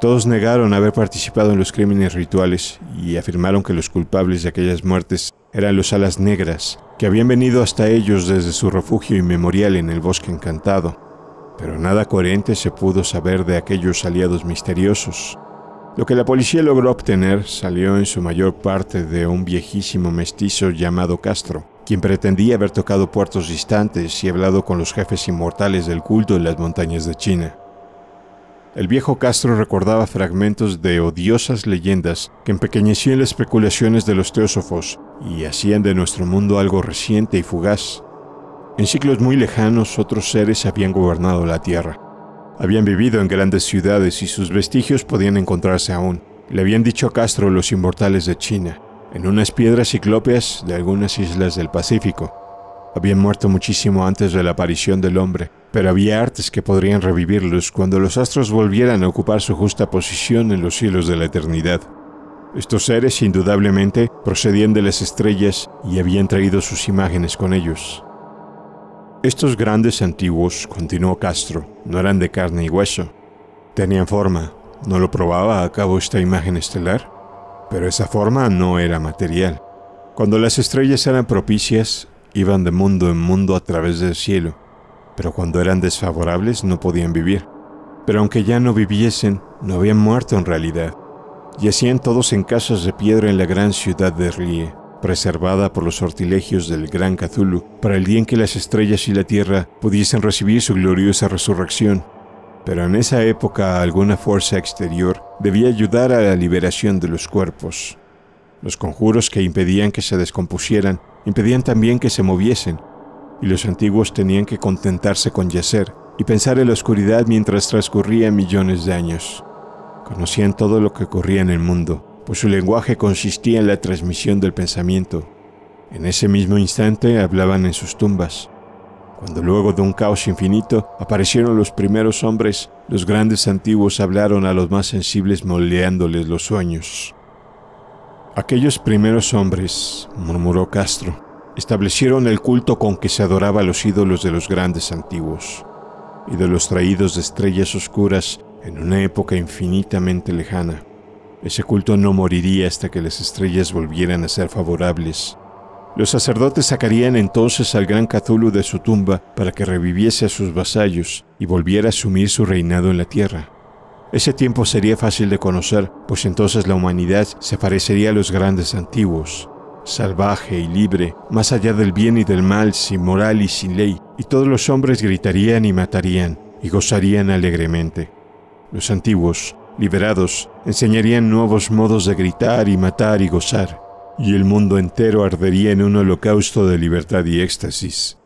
Todos negaron haber participado en los crímenes rituales y afirmaron que los culpables de aquellas muertes eran los alas negras, que habían venido hasta ellos desde su refugio inmemorial en el bosque encantado. Pero nada coherente se pudo saber de aquellos aliados misteriosos. Lo que la policía logró obtener salió en su mayor parte de un viejísimo mestizo llamado Castro, quien pretendía haber tocado puertos distantes y hablado con los jefes inmortales del culto en las montañas de China. El viejo Castro recordaba fragmentos de odiosas leyendas que empequeñecían las especulaciones de los teósofos y hacían de nuestro mundo algo reciente y fugaz. En siglos muy lejanos otros seres habían gobernado la Tierra. Habían vivido en grandes ciudades y sus vestigios podían encontrarse aún. Le habían dicho a Castro los inmortales de China, en unas piedras ciclópeas de algunas islas del Pacífico. Habían muerto muchísimo antes de la aparición del hombre, pero había artes que podrían revivirlos cuando los astros volvieran a ocupar su justa posición en los cielos de la eternidad. Estos seres indudablemente procedían de las estrellas y habían traído sus imágenes con ellos. Estos grandes antiguos, continuó Castro, no eran de carne y hueso. Tenían forma. ¿No lo probaba a cabo esta imagen estelar? pero esa forma no era material. Cuando las estrellas eran propicias, iban de mundo en mundo a través del cielo, pero cuando eran desfavorables no podían vivir. Pero aunque ya no viviesen, no habían muerto en realidad. Yacían todos en casas de piedra en la gran ciudad de Rie, preservada por los sortilegios del gran Cthulhu, para el día en que las estrellas y la tierra pudiesen recibir su gloriosa resurrección pero en esa época alguna fuerza exterior debía ayudar a la liberación de los cuerpos. Los conjuros que impedían que se descompusieran impedían también que se moviesen, y los antiguos tenían que contentarse con yacer y pensar en la oscuridad mientras transcurrían millones de años. Conocían todo lo que ocurría en el mundo, pues su lenguaje consistía en la transmisión del pensamiento. En ese mismo instante hablaban en sus tumbas, cuando luego de un caos infinito aparecieron los primeros hombres, los grandes antiguos hablaron a los más sensibles moldeándoles los sueños. Aquellos primeros hombres, murmuró Castro, establecieron el culto con que se adoraba a los ídolos de los grandes antiguos, ídolos traídos de estrellas oscuras en una época infinitamente lejana. Ese culto no moriría hasta que las estrellas volvieran a ser favorables los sacerdotes sacarían entonces al gran Cthulhu de su tumba para que reviviese a sus vasallos y volviera a asumir su reinado en la tierra. Ese tiempo sería fácil de conocer, pues entonces la humanidad se parecería a los grandes antiguos, salvaje y libre, más allá del bien y del mal, sin moral y sin ley, y todos los hombres gritarían y matarían, y gozarían alegremente. Los antiguos, liberados, enseñarían nuevos modos de gritar y matar y gozar y el mundo entero ardería en un holocausto de libertad y éxtasis.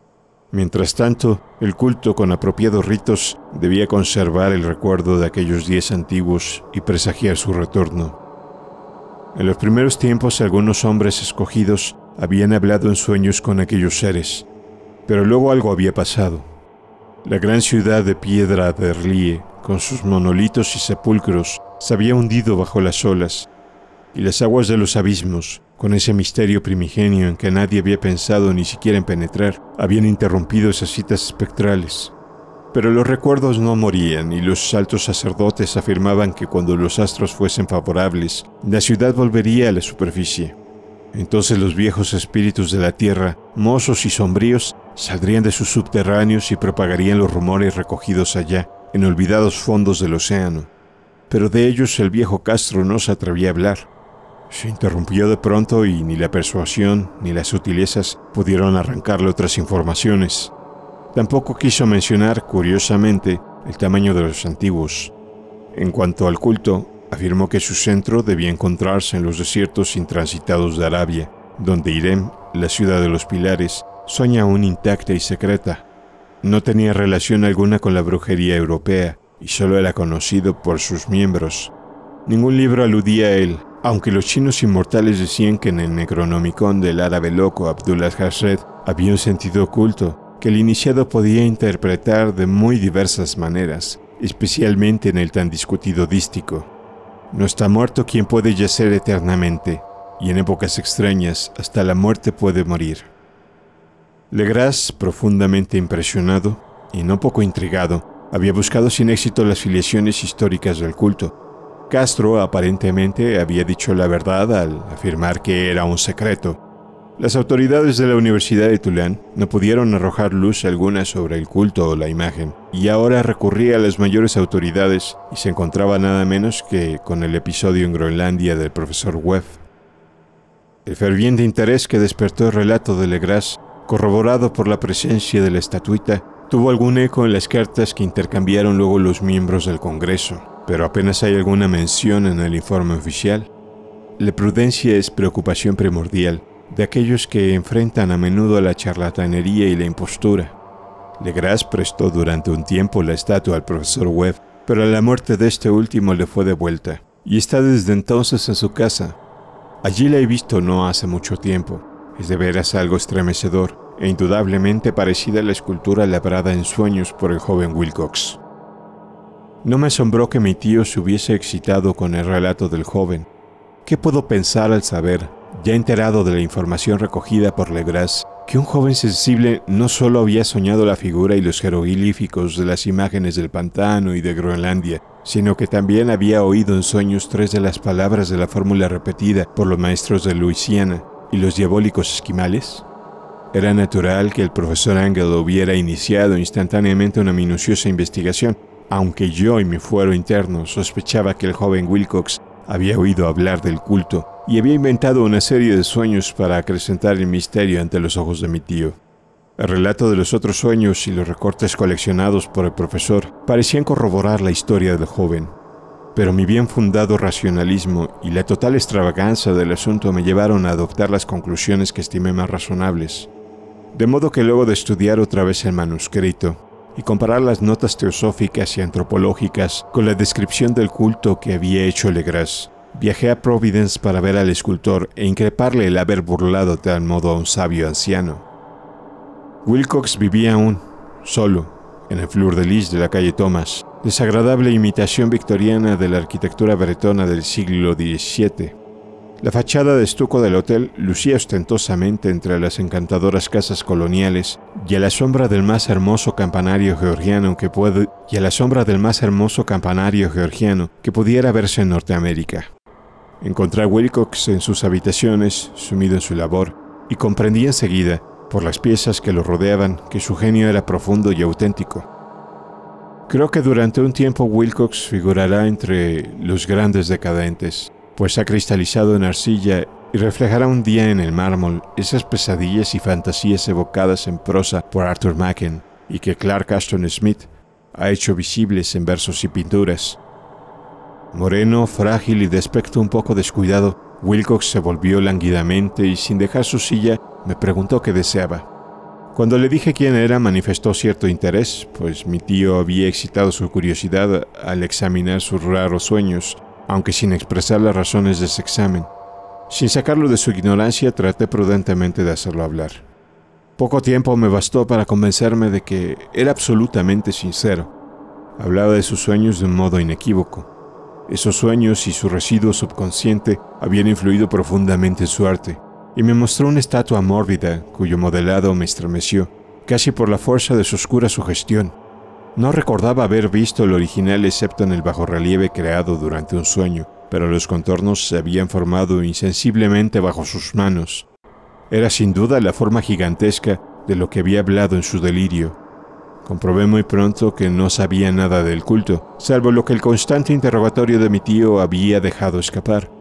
Mientras tanto, el culto con apropiados ritos debía conservar el recuerdo de aquellos días antiguos y presagiar su retorno. En los primeros tiempos algunos hombres escogidos habían hablado en sueños con aquellos seres, pero luego algo había pasado. La gran ciudad de piedra de Erlie, con sus monolitos y sepulcros, se había hundido bajo las olas, y las aguas de los abismos con ese misterio primigenio en que nadie había pensado ni siquiera en penetrar, habían interrumpido esas citas espectrales. Pero los recuerdos no morían y los altos sacerdotes afirmaban que cuando los astros fuesen favorables, la ciudad volvería a la superficie. Entonces los viejos espíritus de la tierra, mozos y sombríos, saldrían de sus subterráneos y propagarían los rumores recogidos allá, en olvidados fondos del océano. Pero de ellos el viejo Castro no se atrevía a hablar se interrumpió de pronto y ni la persuasión ni las sutilezas pudieron arrancarle otras informaciones. Tampoco quiso mencionar, curiosamente, el tamaño de los antiguos. En cuanto al culto, afirmó que su centro debía encontrarse en los desiertos intransitados de Arabia, donde Irem, la ciudad de los pilares, sueña aún intacta y secreta. No tenía relación alguna con la brujería europea y solo era conocido por sus miembros. Ningún libro aludía a él, aunque los chinos inmortales decían que en el Necronomicon del árabe loco Abdullah Hasred había un sentido oculto que el iniciado podía interpretar de muy diversas maneras, especialmente en el tan discutido dístico. No está muerto quien puede yacer eternamente, y en épocas extrañas hasta la muerte puede morir. Legras, profundamente impresionado y no poco intrigado, había buscado sin éxito las filiaciones históricas del culto, Castro aparentemente había dicho la verdad al afirmar que era un secreto. Las autoridades de la Universidad de Tulán no pudieron arrojar luz alguna sobre el culto o la imagen, y ahora recurría a las mayores autoridades y se encontraba nada menos que con el episodio en Groenlandia del profesor Webb. El ferviente interés que despertó el relato de Legras, corroborado por la presencia de la estatuita, tuvo algún eco en las cartas que intercambiaron luego los miembros del Congreso pero apenas hay alguna mención en el informe oficial. La prudencia es preocupación primordial de aquellos que enfrentan a menudo la charlatanería y la impostura. Legras prestó durante un tiempo la estatua al profesor Webb, pero a la muerte de este último le fue devuelta, y está desde entonces en su casa. Allí la he visto no hace mucho tiempo. Es de veras algo estremecedor, e indudablemente parecida a la escultura labrada en sueños por el joven Wilcox. No me asombró que mi tío se hubiese excitado con el relato del joven. ¿Qué puedo pensar al saber, ya enterado de la información recogida por Legras, que un joven sensible no solo había soñado la figura y los jeroglíficos de las imágenes del pantano y de Groenlandia, sino que también había oído en sueños tres de las palabras de la fórmula repetida por los maestros de Luisiana y los diabólicos esquimales? Era natural que el profesor Ángel hubiera iniciado instantáneamente una minuciosa investigación, aunque yo y mi fuero interno sospechaba que el joven Wilcox había oído hablar del culto y había inventado una serie de sueños para acrecentar el misterio ante los ojos de mi tío. El relato de los otros sueños y los recortes coleccionados por el profesor parecían corroborar la historia del joven, pero mi bien fundado racionalismo y la total extravaganza del asunto me llevaron a adoptar las conclusiones que estimé más razonables. De modo que luego de estudiar otra vez el manuscrito, y comparar las notas teosóficas y antropológicas con la descripción del culto que había hecho Legras. Viajé a Providence para ver al escultor e increparle el haber burlado de tal modo a un sabio anciano. Wilcox vivía aún, solo, en el Fleur de Lis de la calle Thomas, desagradable imitación victoriana de la arquitectura bretona del siglo XVII. La fachada de estuco del hotel lucía ostentosamente entre las encantadoras casas coloniales y a la sombra del más hermoso campanario georgiano que puede y a la sombra del más hermoso campanario georgiano que pudiera verse en Norteamérica. Encontré a Wilcox en sus habitaciones, sumido en su labor, y comprendí enseguida, por las piezas que lo rodeaban, que su genio era profundo y auténtico. Creo que durante un tiempo Wilcox figurará entre los grandes decadentes pues ha cristalizado en arcilla y reflejará un día en el mármol esas pesadillas y fantasías evocadas en prosa por Arthur Macken y que Clark Ashton Smith ha hecho visibles en versos y pinturas. Moreno, frágil y de aspecto un poco descuidado, Wilcox se volvió lánguidamente y sin dejar su silla me preguntó qué deseaba. Cuando le dije quién era, manifestó cierto interés, pues mi tío había excitado su curiosidad al examinar sus raros sueños aunque sin expresar las razones de ese examen. Sin sacarlo de su ignorancia, traté prudentemente de hacerlo hablar. Poco tiempo me bastó para convencerme de que era absolutamente sincero. Hablaba de sus sueños de un modo inequívoco. Esos sueños y su residuo subconsciente habían influido profundamente en su arte, y me mostró una estatua mórbida cuyo modelado me estremeció, casi por la fuerza de su oscura sugestión. No recordaba haber visto el original excepto en el bajorrelieve creado durante un sueño, pero los contornos se habían formado insensiblemente bajo sus manos. Era sin duda la forma gigantesca de lo que había hablado en su delirio. Comprobé muy pronto que no sabía nada del culto, salvo lo que el constante interrogatorio de mi tío había dejado escapar,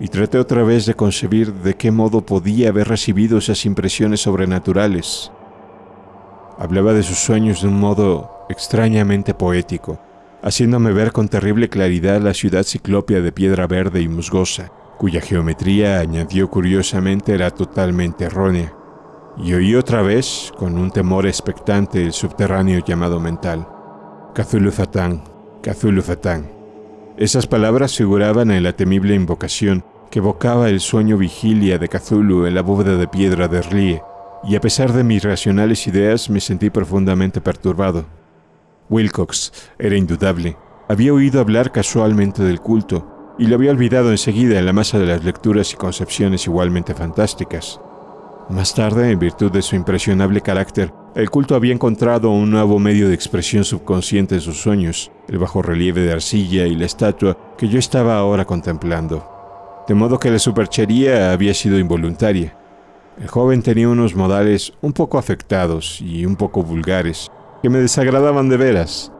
y traté otra vez de concebir de qué modo podía haber recibido esas impresiones sobrenaturales. Hablaba de sus sueños de un modo extrañamente poético, haciéndome ver con terrible claridad la ciudad ciclópea de piedra verde y musgosa, cuya geometría, añadió curiosamente, era totalmente errónea. Y oí otra vez, con un temor expectante, el subterráneo llamado mental. Cthulhu Fatán, Cthulhu Fatán. Esas palabras figuraban en la temible invocación que evocaba el sueño vigilia de Cthulhu en la bóveda de piedra de Erlie, y a pesar de mis racionales ideas me sentí profundamente perturbado. Wilcox era indudable. Había oído hablar casualmente del culto y lo había olvidado enseguida en la masa de las lecturas y concepciones igualmente fantásticas. Más tarde, en virtud de su impresionable carácter, el culto había encontrado un nuevo medio de expresión subconsciente en sus sueños, el bajo relieve de arcilla y la estatua que yo estaba ahora contemplando. De modo que la superchería había sido involuntaria. El joven tenía unos modales un poco afectados y un poco vulgares, me desagradaban de veras,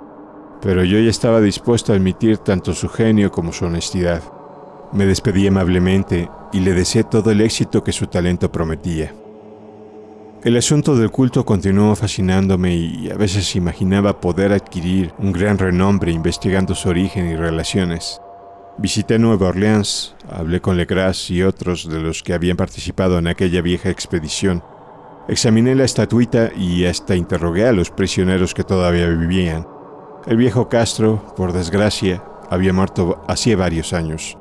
pero yo ya estaba dispuesto a admitir tanto su genio como su honestidad. Me despedí amablemente y le deseé todo el éxito que su talento prometía. El asunto del culto continuó fascinándome y a veces imaginaba poder adquirir un gran renombre investigando su origen y relaciones. Visité Nueva Orleans, hablé con Legras y otros de los que habían participado en aquella vieja expedición Examiné la estatuita y hasta interrogué a los prisioneros que todavía vivían. El viejo Castro, por desgracia, había muerto hacía varios años.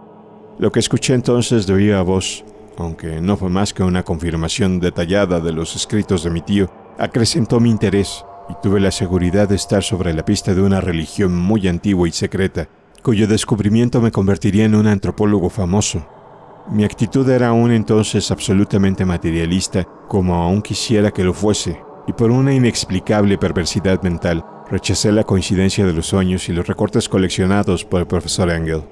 Lo que escuché entonces de viva voz, aunque no fue más que una confirmación detallada de los escritos de mi tío, acrecentó mi interés y tuve la seguridad de estar sobre la pista de una religión muy antigua y secreta, cuyo descubrimiento me convertiría en un antropólogo famoso. Mi actitud era aún entonces absolutamente materialista, como aún quisiera que lo fuese, y por una inexplicable perversidad mental, rechacé la coincidencia de los sueños y los recortes coleccionados por el profesor Engel.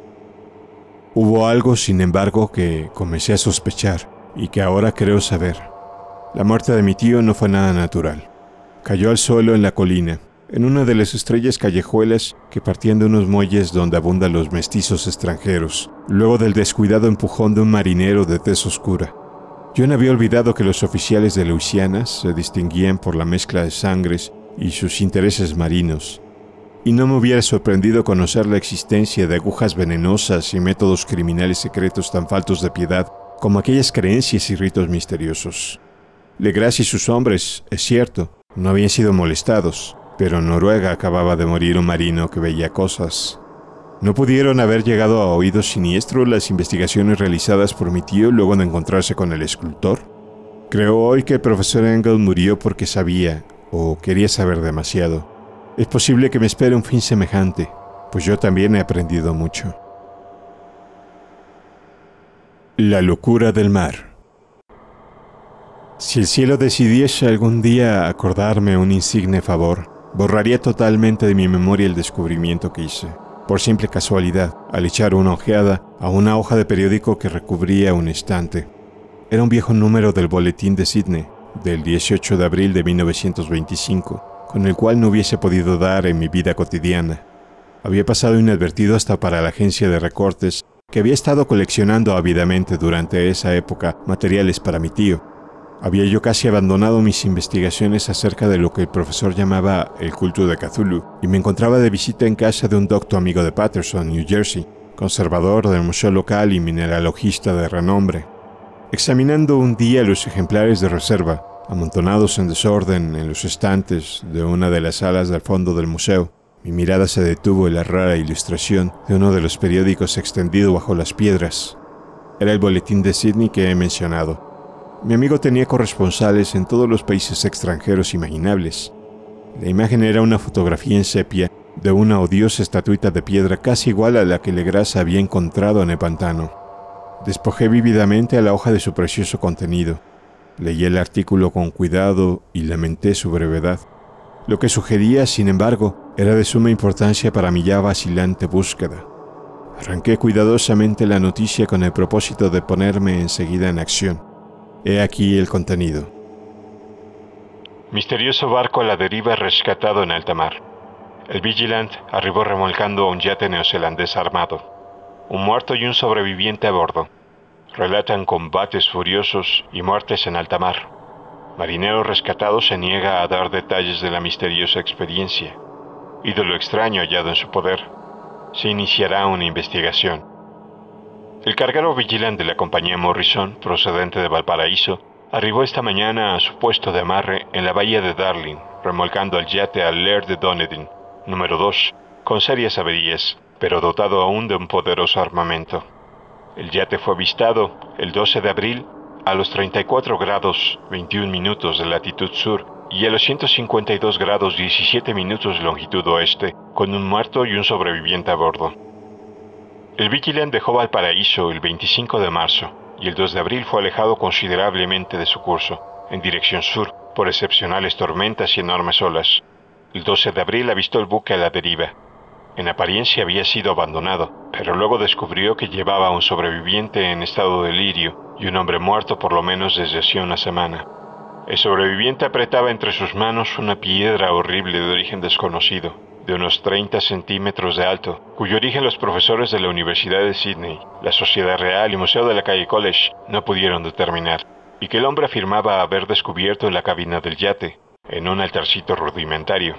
Hubo algo, sin embargo, que comencé a sospechar y que ahora creo saber. La muerte de mi tío no fue nada natural. Cayó al suelo en la colina, en una de las estrellas callejuelas que partían de unos muelles donde abundan los mestizos extranjeros, luego del descuidado empujón de un marinero de tez oscura. yo no había olvidado que los oficiales de Luisiana se distinguían por la mezcla de sangres y sus intereses marinos, y no me hubiera sorprendido conocer la existencia de agujas venenosas y métodos criminales secretos tan faltos de piedad como aquellas creencias y ritos misteriosos. Legras y sus hombres, es cierto, no habían sido molestados, pero Noruega acababa de morir un marino que veía cosas. No pudieron haber llegado a oídos siniestros las investigaciones realizadas por mi tío luego de encontrarse con el escultor. Creo hoy que el profesor Engel murió porque sabía, o quería saber demasiado. Es posible que me espere un fin semejante, pues yo también he aprendido mucho. La locura del mar. Si el cielo decidiese algún día acordarme un insigne favor, Borraría totalmente de mi memoria el descubrimiento que hice, por simple casualidad, al echar una ojeada a una hoja de periódico que recubría un estante. Era un viejo número del Boletín de Sydney, del 18 de abril de 1925, con el cual no hubiese podido dar en mi vida cotidiana. Había pasado inadvertido hasta para la agencia de recortes, que había estado coleccionando ávidamente durante esa época materiales para mi tío, había yo casi abandonado mis investigaciones acerca de lo que el profesor llamaba el culto de Cthulhu, y me encontraba de visita en casa de un docto amigo de Patterson, New Jersey, conservador del museo local y mineralogista de renombre. Examinando un día los ejemplares de reserva, amontonados en desorden en los estantes de una de las salas del fondo del museo, mi mirada se detuvo en la rara ilustración de uno de los periódicos extendido bajo las piedras. Era el boletín de Sydney que he mencionado, mi amigo tenía corresponsales en todos los países extranjeros imaginables. La imagen era una fotografía en sepia de una odiosa estatuita de piedra casi igual a la que Legras había encontrado en el pantano. Despojé vívidamente a la hoja de su precioso contenido. Leí el artículo con cuidado y lamenté su brevedad. Lo que sugería, sin embargo, era de suma importancia para mi ya vacilante búsqueda. Arranqué cuidadosamente la noticia con el propósito de ponerme enseguida en acción. He aquí el contenido. Misterioso barco a la deriva rescatado en alta mar. El Vigilant arribó remolcando a un yate neozelandés armado. Un muerto y un sobreviviente a bordo. Relatan combates furiosos y muertes en alta mar. Marinero rescatado se niega a dar detalles de la misteriosa experiencia. Ídolo extraño hallado en su poder. Se iniciará una investigación. El carguero vigilante de la compañía Morrison, procedente de Valparaíso, arribó esta mañana a su puesto de amarre en la bahía de Darling, remolcando al yate Laird de Dunedin, número 2, con serias averías, pero dotado aún de un poderoso armamento. El yate fue avistado el 12 de abril a los 34 grados 21 minutos de latitud sur y a los 152 grados 17 minutos de longitud oeste, con un muerto y un sobreviviente a bordo. El Vigilant dejó Valparaíso el 25 de marzo y el 2 de abril fue alejado considerablemente de su curso, en dirección sur, por excepcionales tormentas y enormes olas. El 12 de abril avistó el buque a la deriva. En apariencia había sido abandonado, pero luego descubrió que llevaba a un sobreviviente en estado de delirio y un hombre muerto por lo menos desde hacía una semana. El sobreviviente apretaba entre sus manos una piedra horrible de origen desconocido, de unos 30 centímetros de alto, cuyo origen los profesores de la Universidad de Sydney, la Sociedad Real y Museo de la Calle College no pudieron determinar, y que el hombre afirmaba haber descubierto en la cabina del yate, en un altarcito rudimentario.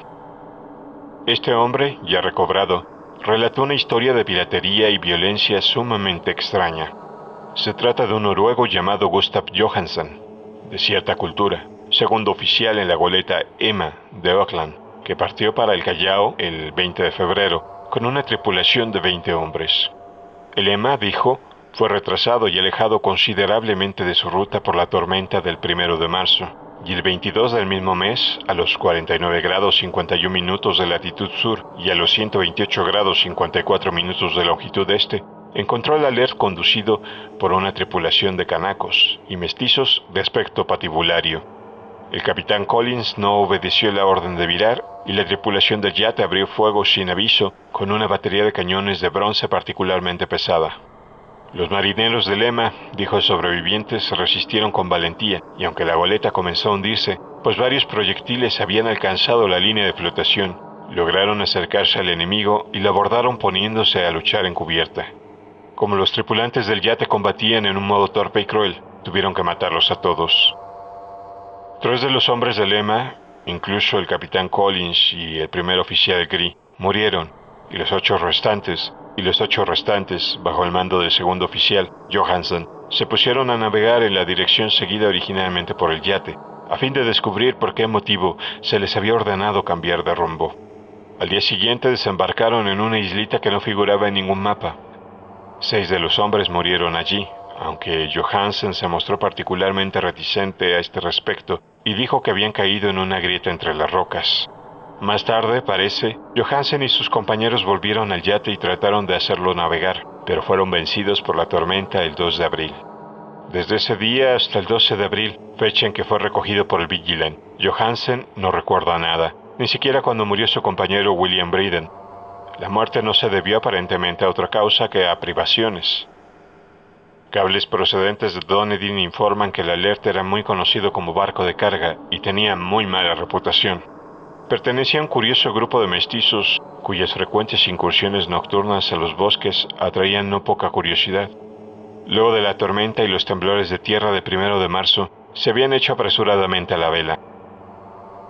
Este hombre, ya recobrado, relató una historia de piratería y violencia sumamente extraña. Se trata de un noruego llamado Gustav Johansson... de cierta cultura, segundo oficial en la goleta Emma de Auckland, que partió para el Callao el 20 de febrero con una tripulación de 20 hombres. El EMA dijo fue retrasado y alejado considerablemente de su ruta por la tormenta del 1 de marzo, y el 22 del mismo mes, a los 49 grados 51 minutos de latitud sur y a los 128 grados 54 minutos de longitud este, encontró el alert conducido por una tripulación de canacos y mestizos de aspecto patibulario, el capitán Collins no obedeció la orden de virar y la tripulación del yate abrió fuego sin aviso con una batería de cañones de bronce particularmente pesada. Los marineros del Lema, dijo el sobrevivientes, resistieron con valentía y aunque la goleta comenzó a hundirse, pues varios proyectiles habían alcanzado la línea de flotación, lograron acercarse al enemigo y lo abordaron poniéndose a luchar en cubierta. Como los tripulantes del yate combatían en un modo torpe y cruel, tuvieron que matarlos a todos. Tres de los hombres del EMA, incluso el capitán Collins y el primer oficial gris murieron, y los ocho restantes, y los ocho restantes, bajo el mando del segundo oficial, Johansen, se pusieron a navegar en la dirección seguida originalmente por el yate, a fin de descubrir por qué motivo se les había ordenado cambiar de rumbo. Al día siguiente desembarcaron en una islita que no figuraba en ningún mapa. Seis de los hombres murieron allí, aunque Johansen se mostró particularmente reticente a este respecto y dijo que habían caído en una grieta entre las rocas. Más tarde, parece, Johansen y sus compañeros volvieron al yate y trataron de hacerlo navegar, pero fueron vencidos por la tormenta el 2 de abril. Desde ese día hasta el 12 de abril, fecha en que fue recogido por el Vigilant, Johansen no recuerda nada, ni siquiera cuando murió su compañero William Briden. La muerte no se debió aparentemente a otra causa que a privaciones. Cables procedentes de Donedin informan que el Alert era muy conocido como barco de carga y tenía muy mala reputación. Pertenecía a un curioso grupo de mestizos cuyas frecuentes incursiones nocturnas a los bosques atraían no poca curiosidad. Luego de la tormenta y los temblores de tierra de primero de marzo, se habían hecho apresuradamente a la vela.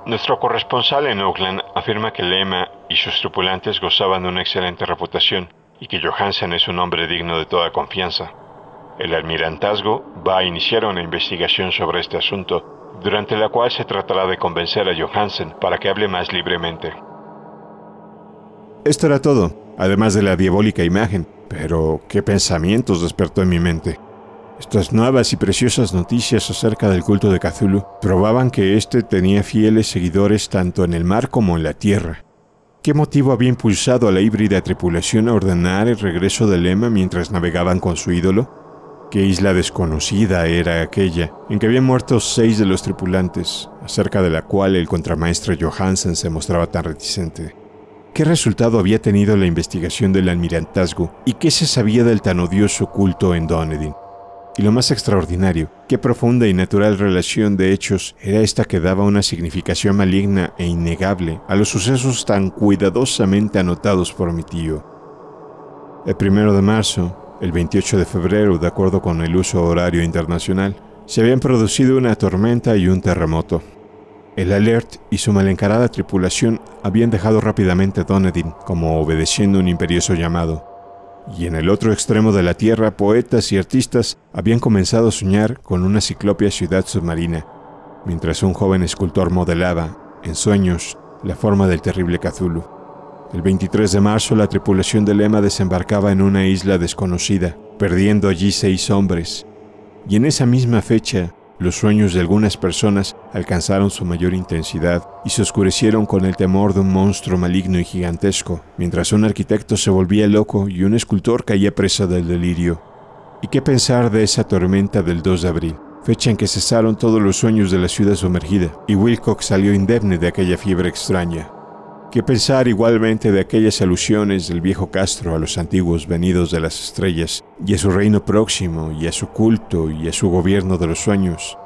Nuestro corresponsal en Oakland afirma que Lema y sus tripulantes gozaban de una excelente reputación y que Johansen es un hombre digno de toda confianza. El almirantazgo va a iniciar una investigación sobre este asunto, durante la cual se tratará de convencer a Johansen para que hable más libremente. Esto era todo, además de la diabólica imagen, pero qué pensamientos despertó en mi mente. Estas nuevas y preciosas noticias acerca del culto de Cthulhu probaban que éste tenía fieles seguidores tanto en el mar como en la tierra. ¿Qué motivo había impulsado a la híbrida tripulación a ordenar el regreso de Lema mientras navegaban con su ídolo? qué isla desconocida era aquella, en que habían muerto seis de los tripulantes, acerca de la cual el contramaestre Johansen se mostraba tan reticente. ¿Qué resultado había tenido la investigación del almirantazgo y qué se sabía del tan odioso culto en Donedin? Y lo más extraordinario, qué profunda y natural relación de hechos era esta que daba una significación maligna e innegable a los sucesos tan cuidadosamente anotados por mi tío. El primero de marzo, el 28 de febrero, de acuerdo con el uso horario internacional, se habían producido una tormenta y un terremoto. El Alert y su malencarada tripulación habían dejado rápidamente Dunedin, como obedeciendo un imperioso llamado, y en el otro extremo de la Tierra poetas y artistas habían comenzado a soñar con una ciclopia ciudad submarina, mientras un joven escultor modelaba, en sueños, la forma del terrible Cthulhu. El 23 de marzo la tripulación del Lema desembarcaba en una isla desconocida, perdiendo allí seis hombres. Y en esa misma fecha, los sueños de algunas personas alcanzaron su mayor intensidad y se oscurecieron con el temor de un monstruo maligno y gigantesco, mientras un arquitecto se volvía loco y un escultor caía preso del delirio. ¿Y qué pensar de esa tormenta del 2 de abril, fecha en que cesaron todos los sueños de la ciudad sumergida, y Wilcox salió indemne de aquella fiebre extraña? que pensar igualmente de aquellas alusiones del viejo Castro a los antiguos venidos de las estrellas y a su reino próximo y a su culto y a su gobierno de los sueños.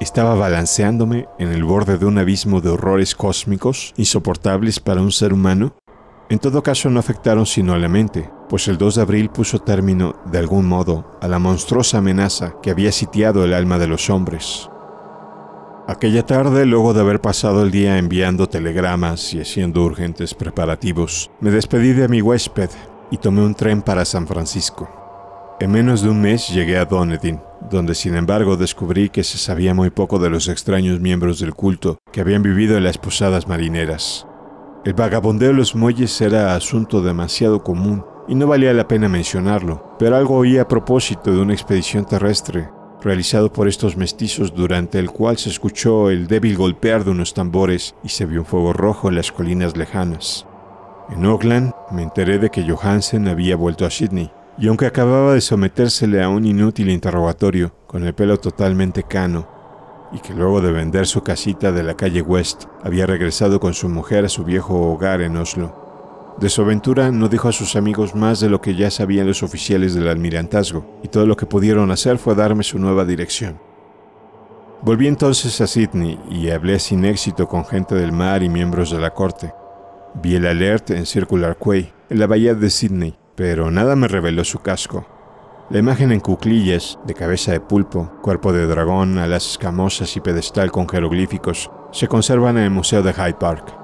Estaba balanceándome en el borde de un abismo de horrores cósmicos insoportables para un ser humano. En todo caso no afectaron sino a la mente, pues el 2 de abril puso término, de algún modo, a la monstruosa amenaza que había sitiado el alma de los hombres. Aquella tarde, luego de haber pasado el día enviando telegramas y haciendo urgentes preparativos, me despedí de mi huésped y tomé un tren para San Francisco. En menos de un mes llegué a Dunedin, donde sin embargo descubrí que se sabía muy poco de los extraños miembros del culto que habían vivido en las posadas marineras. El vagabondeo de los muelles era asunto demasiado común y no valía la pena mencionarlo, pero algo oí a propósito de una expedición terrestre realizado por estos mestizos durante el cual se escuchó el débil golpear de unos tambores y se vio un fuego rojo en las colinas lejanas. En Oakland me enteré de que Johansen había vuelto a Sydney, y aunque acababa de sometérsele a un inútil interrogatorio, con el pelo totalmente cano, y que luego de vender su casita de la calle West había regresado con su mujer a su viejo hogar en Oslo, de su aventura no dijo a sus amigos más de lo que ya sabían los oficiales del almirantazgo, y todo lo que pudieron hacer fue darme su nueva dirección. Volví entonces a Sydney y hablé sin éxito con gente del mar y miembros de la corte. Vi el alert en Circular Quay, en la bahía de Sydney, pero nada me reveló su casco. La imagen en cuclillas, de cabeza de pulpo, cuerpo de dragón, alas escamosas y pedestal con jeroglíficos, se conservan en el Museo de Hyde Park.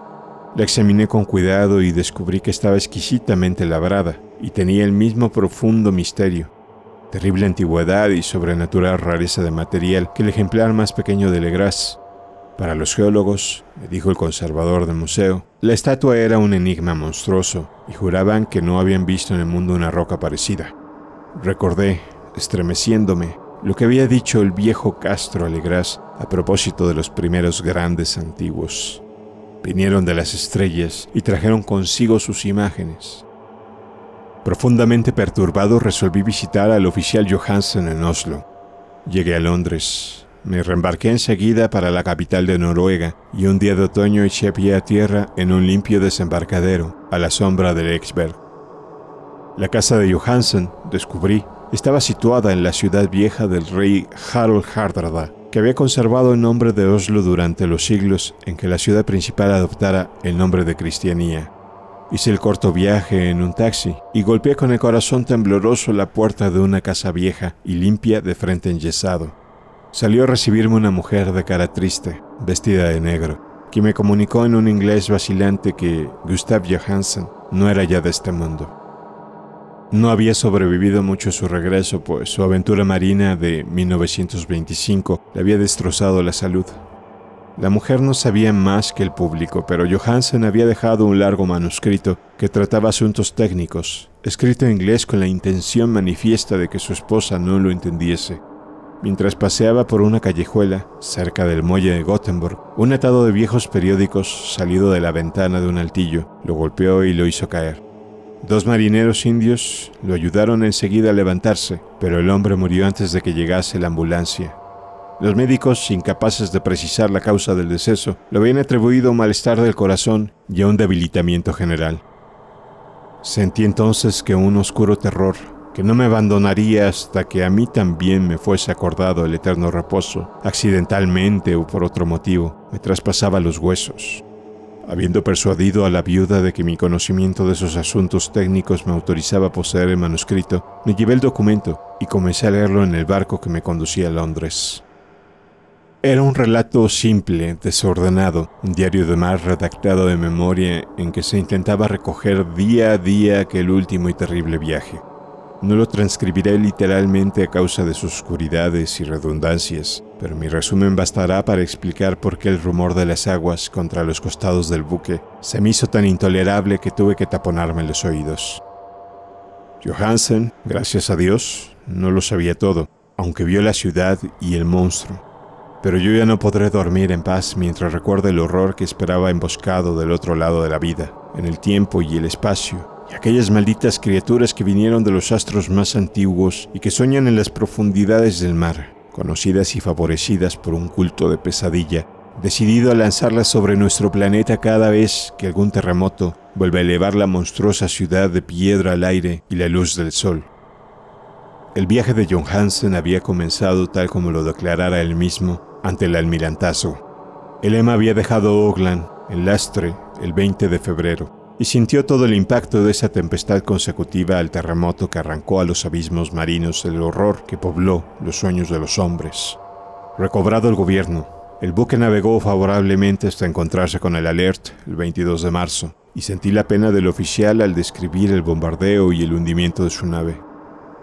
La examiné con cuidado y descubrí que estaba exquisitamente labrada y tenía el mismo profundo misterio, terrible antigüedad y sobrenatural rareza de material que el ejemplar más pequeño de Legras. Para los geólogos, me dijo el conservador del museo, la estatua era un enigma monstruoso y juraban que no habían visto en el mundo una roca parecida. Recordé, estremeciéndome, lo que había dicho el viejo Castro Legras a propósito de los primeros grandes antiguos vinieron de las estrellas y trajeron consigo sus imágenes. Profundamente perturbado resolví visitar al oficial Johansen en Oslo. Llegué a Londres. Me reembarqué enseguida para la capital de Noruega y un día de otoño eché pie a tierra en un limpio desembarcadero, a la sombra del Exberg. La casa de Johansen, descubrí, estaba situada en la ciudad vieja del rey Harald Hardrada, que había conservado el nombre de Oslo durante los siglos en que la ciudad principal adoptara el nombre de Cristianía. Hice el corto viaje en un taxi y golpeé con el corazón tembloroso la puerta de una casa vieja y limpia de frente enyesado. Salió a recibirme una mujer de cara triste, vestida de negro, que me comunicó en un inglés vacilante que Gustav Johansen no era ya de este mundo. No había sobrevivido mucho a su regreso, pues su aventura marina de 1925 le había destrozado la salud. La mujer no sabía más que el público, pero Johansen había dejado un largo manuscrito que trataba asuntos técnicos, escrito en inglés con la intención manifiesta de que su esposa no lo entendiese. Mientras paseaba por una callejuela, cerca del muelle de Gothenburg, un atado de viejos periódicos salido de la ventana de un altillo lo golpeó y lo hizo caer. Dos marineros indios lo ayudaron enseguida a levantarse, pero el hombre murió antes de que llegase la ambulancia. Los médicos, incapaces de precisar la causa del deceso, lo habían atribuido a un malestar del corazón y a un debilitamiento general. Sentí entonces que un oscuro terror, que no me abandonaría hasta que a mí también me fuese acordado el eterno reposo, accidentalmente o por otro motivo, me traspasaba los huesos. Habiendo persuadido a la viuda de que mi conocimiento de esos asuntos técnicos me autorizaba a poseer el manuscrito, me llevé el documento y comencé a leerlo en el barco que me conducía a Londres. Era un relato simple, desordenado, un diario de mar redactado de memoria en que se intentaba recoger día a día aquel último y terrible viaje. No lo transcribiré literalmente a causa de sus oscuridades y redundancias, pero mi resumen bastará para explicar por qué el rumor de las aguas contra los costados del buque se me hizo tan intolerable que tuve que taponarme los oídos. Johansen, gracias a Dios, no lo sabía todo, aunque vio la ciudad y el monstruo. Pero yo ya no podré dormir en paz mientras recuerde el horror que esperaba emboscado del otro lado de la vida, en el tiempo y el espacio, y aquellas malditas criaturas que vinieron de los astros más antiguos y que soñan en las profundidades del mar conocidas y favorecidas por un culto de pesadilla, decidido a lanzarlas sobre nuestro planeta cada vez que algún terremoto vuelva a elevar la monstruosa ciudad de piedra al aire y la luz del sol. El viaje de John Hansen había comenzado tal como lo declarara él mismo ante el almirantazo. El EMA había dejado Oakland, el lastre, el 20 de febrero y sintió todo el impacto de esa tempestad consecutiva al terremoto que arrancó a los abismos marinos el horror que pobló los sueños de los hombres. Recobrado el gobierno, el buque navegó favorablemente hasta encontrarse con el Alert el 22 de marzo, y sentí la pena del oficial al describir el bombardeo y el hundimiento de su nave.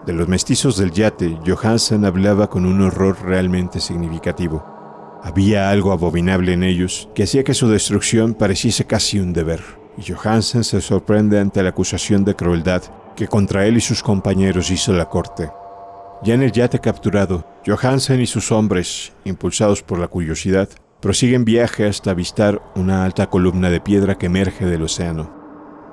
De los mestizos del yate, Johansen hablaba con un horror realmente significativo. Había algo abominable en ellos que hacía que su destrucción pareciese casi un deber. Johansen se sorprende ante la acusación de crueldad que contra él y sus compañeros hizo la corte. Ya en el yate capturado, Johansen y sus hombres, impulsados por la curiosidad, prosiguen viaje hasta avistar una alta columna de piedra que emerge del océano.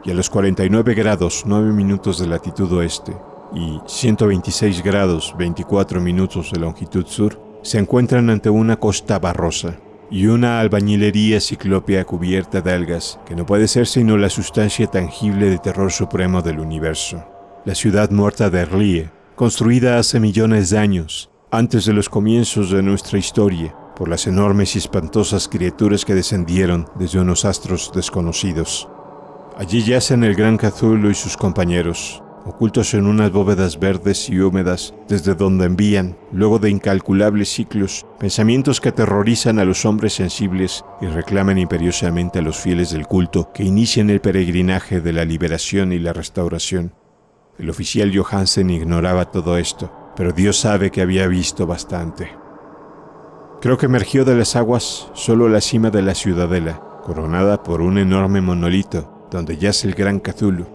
Y a los 49 grados 9 minutos de latitud oeste y 126 grados 24 minutos de longitud sur, se encuentran ante una costa barrosa, y una albañilería ciclópea cubierta de algas, que no puede ser sino la sustancia tangible de terror supremo del universo. La ciudad muerta de Erlie, construida hace millones de años, antes de los comienzos de nuestra historia, por las enormes y espantosas criaturas que descendieron desde unos astros desconocidos. Allí yacen el gran Cthulhu y sus compañeros, ocultos en unas bóvedas verdes y húmedas desde donde envían, luego de incalculables ciclos, pensamientos que aterrorizan a los hombres sensibles y reclaman imperiosamente a los fieles del culto que inicien el peregrinaje de la liberación y la restauración. El oficial Johansen ignoraba todo esto, pero Dios sabe que había visto bastante. Creo que emergió de las aguas solo la cima de la ciudadela, coronada por un enorme monolito, donde yace el gran Cthulhu,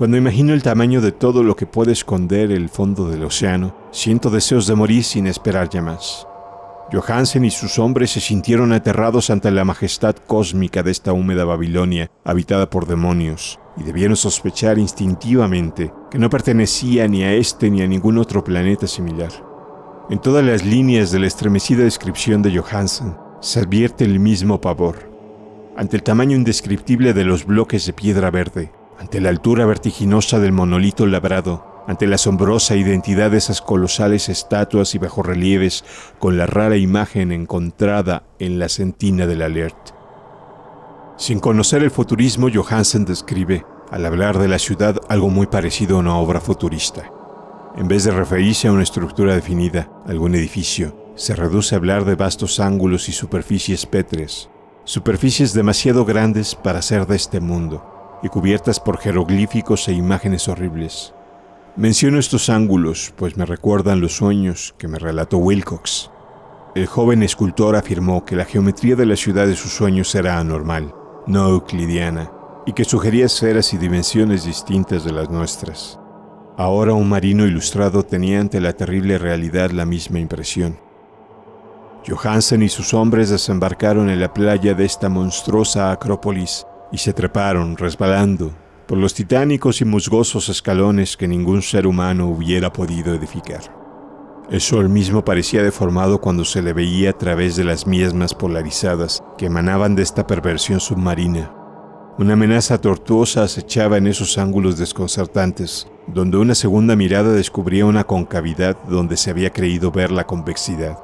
cuando imagino el tamaño de todo lo que puede esconder el fondo del océano, siento deseos de morir sin esperar ya más. Johansen y sus hombres se sintieron aterrados ante la majestad cósmica de esta húmeda Babilonia, habitada por demonios, y debieron sospechar instintivamente que no pertenecía ni a este ni a ningún otro planeta similar. En todas las líneas de la estremecida descripción de Johansen se advierte el mismo pavor. Ante el tamaño indescriptible de los bloques de piedra verde, ante la altura vertiginosa del monolito labrado, ante la asombrosa identidad de esas colosales estatuas y bajorrelieves con la rara imagen encontrada en la sentina del Alert. Sin conocer el futurismo, Johansen describe, al hablar de la ciudad, algo muy parecido a una obra futurista. En vez de referirse a una estructura definida, algún edificio, se reduce a hablar de vastos ángulos y superficies pétreas, superficies demasiado grandes para ser de este mundo, y cubiertas por jeroglíficos e imágenes horribles. Menciono estos ángulos, pues me recuerdan los sueños que me relató Wilcox. El joven escultor afirmó que la geometría de la ciudad de sus sueños era anormal, no euclidiana, y que sugería esferas y dimensiones distintas de las nuestras. Ahora un marino ilustrado tenía ante la terrible realidad la misma impresión. Johansen y sus hombres desembarcaron en la playa de esta monstruosa acrópolis y se treparon resbalando por los titánicos y musgosos escalones que ningún ser humano hubiera podido edificar. El sol mismo parecía deformado cuando se le veía a través de las mismas polarizadas que emanaban de esta perversión submarina. Una amenaza tortuosa acechaba en esos ángulos desconcertantes, donde una segunda mirada descubría una concavidad donde se había creído ver la convexidad.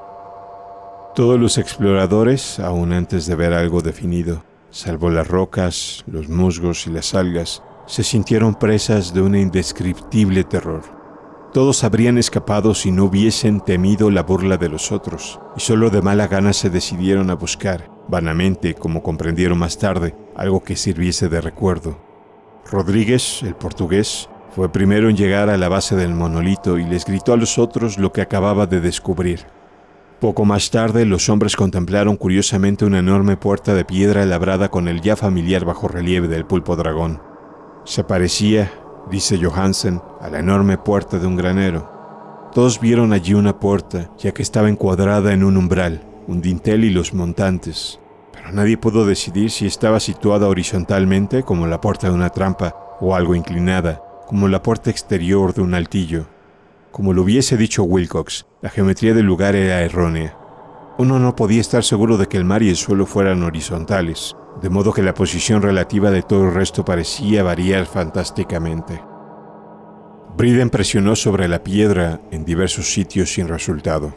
Todos los exploradores, aún antes de ver algo definido, salvo las rocas, los musgos y las algas, se sintieron presas de un indescriptible terror. Todos habrían escapado si no hubiesen temido la burla de los otros, y solo de mala gana se decidieron a buscar, vanamente, como comprendieron más tarde, algo que sirviese de recuerdo. Rodríguez, el portugués, fue primero en llegar a la base del monolito y les gritó a los otros lo que acababa de descubrir. Poco más tarde, los hombres contemplaron curiosamente una enorme puerta de piedra labrada con el ya familiar bajorrelieve del pulpo dragón. Se parecía, dice Johansen, a la enorme puerta de un granero. Todos vieron allí una puerta, ya que estaba encuadrada en un umbral, un dintel y los montantes, pero nadie pudo decidir si estaba situada horizontalmente, como la puerta de una trampa, o algo inclinada, como la puerta exterior de un altillo. Como lo hubiese dicho Wilcox, la geometría del lugar era errónea. Uno no podía estar seguro de que el mar y el suelo fueran horizontales, de modo que la posición relativa de todo el resto parecía variar fantásticamente. Briden presionó sobre la piedra en diversos sitios sin resultado.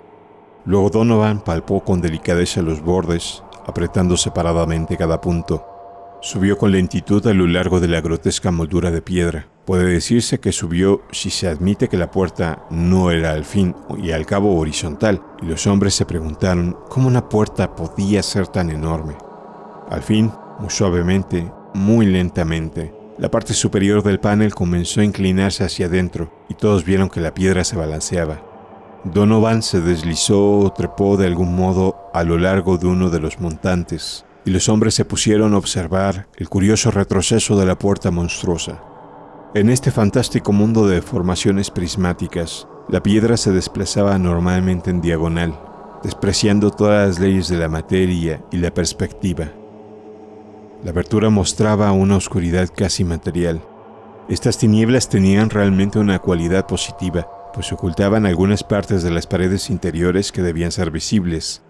Luego Donovan palpó con delicadeza los bordes, apretando separadamente cada punto. Subió con lentitud a lo largo de la grotesca moldura de piedra. Puede decirse que subió si se admite que la puerta no era al fin y al cabo horizontal, y los hombres se preguntaron cómo una puerta podía ser tan enorme. Al fin, muy suavemente, muy lentamente, la parte superior del panel comenzó a inclinarse hacia adentro y todos vieron que la piedra se balanceaba. Donovan se deslizó o trepó de algún modo a lo largo de uno de los montantes, y los hombres se pusieron a observar el curioso retroceso de la puerta monstruosa. En este fantástico mundo de formaciones prismáticas, la piedra se desplazaba normalmente en diagonal, despreciando todas las leyes de la materia y la perspectiva. La abertura mostraba una oscuridad casi material. Estas tinieblas tenían realmente una cualidad positiva, pues ocultaban algunas partes de las paredes interiores que debían ser visibles.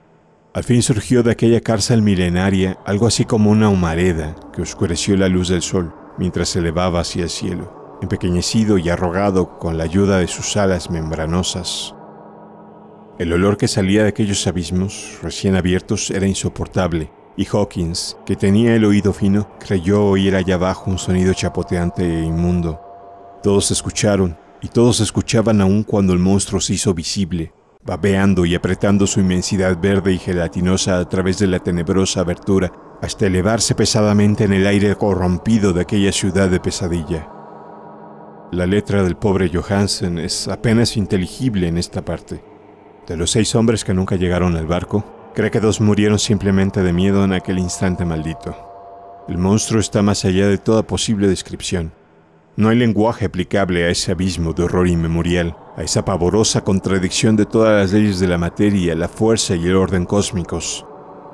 Al fin surgió de aquella cárcel milenaria algo así como una humareda que oscureció la luz del sol mientras se elevaba hacia el cielo, empequeñecido y arrogado con la ayuda de sus alas membranosas. El olor que salía de aquellos abismos recién abiertos era insoportable, y Hawkins, que tenía el oído fino, creyó oír allá abajo un sonido chapoteante e inmundo. Todos escucharon, y todos escuchaban aún cuando el monstruo se hizo visible, babeando y apretando su inmensidad verde y gelatinosa a través de la tenebrosa abertura hasta elevarse pesadamente en el aire corrompido de aquella ciudad de pesadilla. La letra del pobre Johansen es apenas inteligible en esta parte. De los seis hombres que nunca llegaron al barco, cree que dos murieron simplemente de miedo en aquel instante maldito. El monstruo está más allá de toda posible descripción. No hay lenguaje aplicable a ese abismo de horror inmemorial, a esa pavorosa contradicción de todas las leyes de la materia, la fuerza y el orden cósmicos.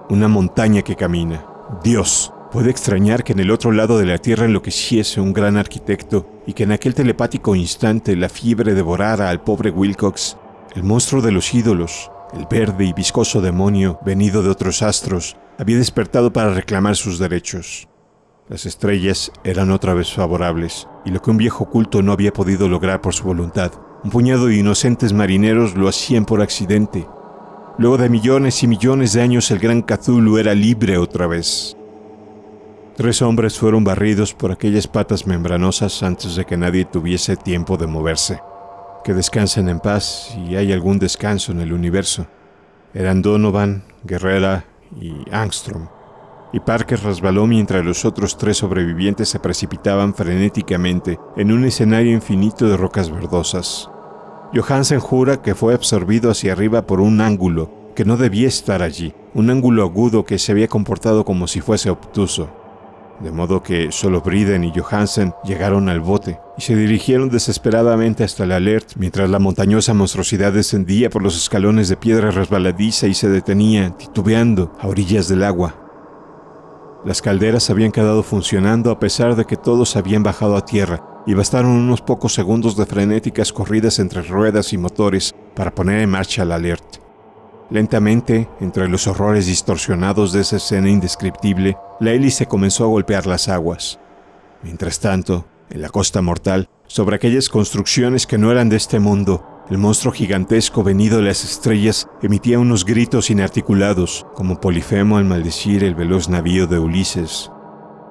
Una montaña que camina, Dios, puede extrañar que en el otro lado de la Tierra enloqueciese un gran arquitecto y que en aquel telepático instante la fiebre devorara al pobre Wilcox, el monstruo de los ídolos, el verde y viscoso demonio venido de otros astros, había despertado para reclamar sus derechos. Las estrellas eran otra vez favorables, y lo que un viejo culto no había podido lograr por su voluntad, un puñado de inocentes marineros lo hacían por accidente, Luego de millones y millones de años el gran Cthulhu era libre otra vez. Tres hombres fueron barridos por aquellas patas membranosas antes de que nadie tuviese tiempo de moverse. Que descansen en paz y hay algún descanso en el universo. Eran Donovan, Guerrera y Angstrom. Y Parker resbaló mientras los otros tres sobrevivientes se precipitaban frenéticamente en un escenario infinito de rocas verdosas. Johansen jura que fue absorbido hacia arriba por un ángulo que no debía estar allí, un ángulo agudo que se había comportado como si fuese obtuso. De modo que solo Briden y Johansen llegaron al bote y se dirigieron desesperadamente hasta el alert mientras la montañosa monstruosidad descendía por los escalones de piedra resbaladiza y se detenía, titubeando, a orillas del agua. Las calderas habían quedado funcionando a pesar de que todos habían bajado a tierra y bastaron unos pocos segundos de frenéticas corridas entre ruedas y motores para poner en marcha la alerta. Lentamente, entre los horrores distorsionados de esa escena indescriptible, la hélice comenzó a golpear las aguas. Mientras tanto, en la costa mortal, sobre aquellas construcciones que no eran de este mundo, el monstruo gigantesco venido de las estrellas emitía unos gritos inarticulados, como Polifemo al maldecir el veloz navío de Ulises.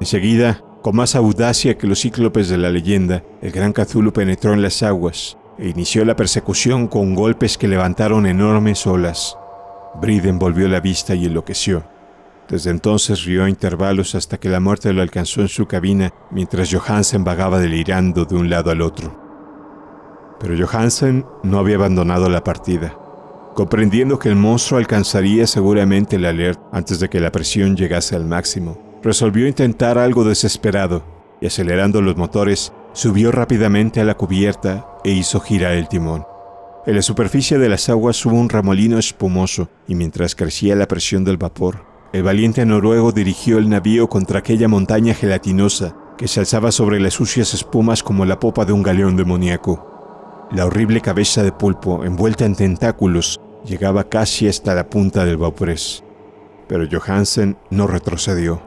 Enseguida, con más audacia que los cíclopes de la leyenda, el gran Cthulhu penetró en las aguas e inició la persecución con golpes que levantaron enormes olas. Briden volvió la vista y enloqueció. Desde entonces rió a intervalos hasta que la muerte lo alcanzó en su cabina mientras Johansen vagaba delirando de un lado al otro. Pero Johansen no había abandonado la partida, comprendiendo que el monstruo alcanzaría seguramente el alert antes de que la presión llegase al máximo resolvió intentar algo desesperado y acelerando los motores, subió rápidamente a la cubierta e hizo girar el timón. En la superficie de las aguas hubo un remolino espumoso y mientras crecía la presión del vapor, el valiente noruego dirigió el navío contra aquella montaña gelatinosa que se alzaba sobre las sucias espumas como la popa de un galeón demoníaco. La horrible cabeza de pulpo, envuelta en tentáculos, llegaba casi hasta la punta del vaporés. Pero Johansen no retrocedió.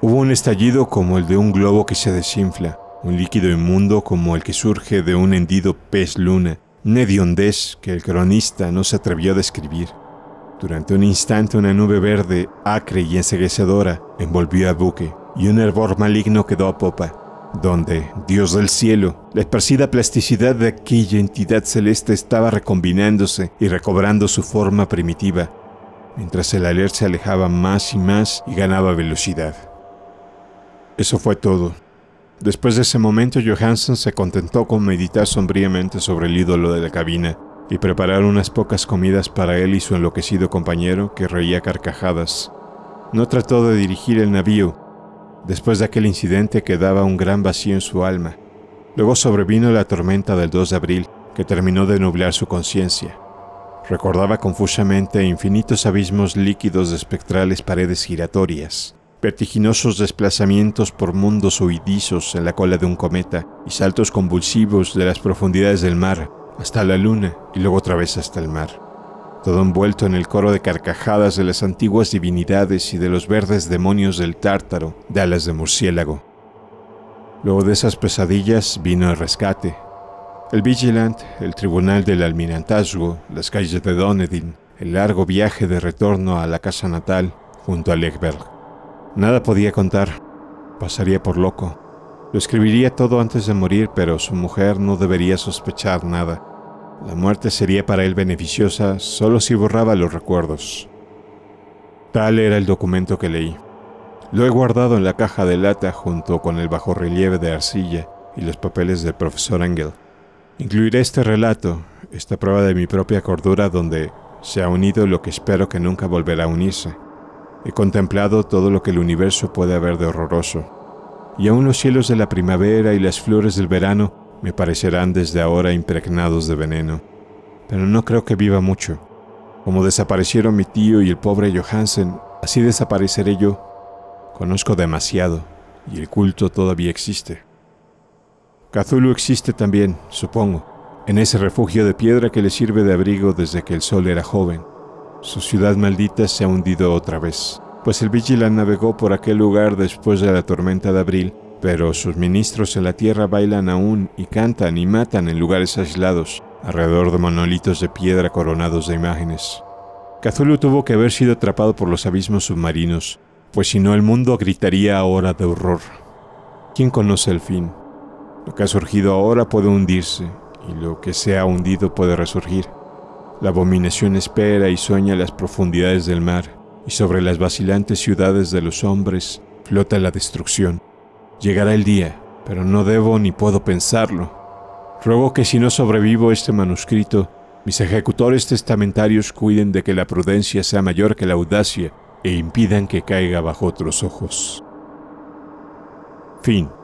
Hubo un estallido como el de un globo que se desinfla, un líquido inmundo como el que surge de un hendido pez luna, un hediondez que el cronista no se atrevió a describir. Durante un instante una nube verde, acre y enseguecedora, envolvió al buque, y un hervor maligno quedó a popa, donde, Dios del cielo, la esparcida plasticidad de aquella entidad celeste estaba recombinándose y recobrando su forma primitiva, mientras el aler se alejaba más y más y ganaba velocidad. Eso fue todo. Después de ese momento, Johansen se contentó con meditar sombríamente sobre el ídolo de la cabina y preparar unas pocas comidas para él y su enloquecido compañero que reía carcajadas. No trató de dirigir el navío. Después de aquel incidente quedaba un gran vacío en su alma. Luego sobrevino la tormenta del 2 de abril que terminó de nublar su conciencia. Recordaba confusamente infinitos abismos líquidos de espectrales paredes giratorias vertiginosos desplazamientos por mundos huidizos en la cola de un cometa y saltos convulsivos de las profundidades del mar hasta la luna y luego otra vez hasta el mar. Todo envuelto en el coro de carcajadas de las antiguas divinidades y de los verdes demonios del tártaro de alas de murciélago. Luego de esas pesadillas vino el rescate. El Vigilant, el tribunal del almirantazgo, las calles de Donedin, el largo viaje de retorno a la casa natal junto a Legberg. Nada podía contar. Pasaría por loco. Lo escribiría todo antes de morir, pero su mujer no debería sospechar nada. La muerte sería para él beneficiosa solo si borraba los recuerdos. Tal era el documento que leí. Lo he guardado en la caja de lata junto con el bajorrelieve de arcilla y los papeles del profesor Engel. Incluiré este relato, esta prueba de mi propia cordura donde se ha unido lo que espero que nunca volverá a unirse. He contemplado todo lo que el universo puede haber de horroroso, y aún los cielos de la primavera y las flores del verano me parecerán desde ahora impregnados de veneno. Pero no creo que viva mucho. Como desaparecieron mi tío y el pobre Johansen, así desapareceré yo. Conozco demasiado, y el culto todavía existe. Cthulhu existe también, supongo, en ese refugio de piedra que le sirve de abrigo desde que el sol era joven su ciudad maldita se ha hundido otra vez, pues el vigilante navegó por aquel lugar después de la tormenta de abril, pero sus ministros en la tierra bailan aún y cantan y matan en lugares aislados, alrededor de monolitos de piedra coronados de imágenes. Cthulhu tuvo que haber sido atrapado por los abismos submarinos, pues si no el mundo gritaría ahora de horror. ¿Quién conoce el fin? Lo que ha surgido ahora puede hundirse, y lo que se ha hundido puede resurgir. La abominación espera y sueña las profundidades del mar, y sobre las vacilantes ciudades de los hombres flota la destrucción. Llegará el día, pero no debo ni puedo pensarlo. Ruego que si no sobrevivo este manuscrito, mis ejecutores testamentarios cuiden de que la prudencia sea mayor que la audacia e impidan que caiga bajo otros ojos. Fin.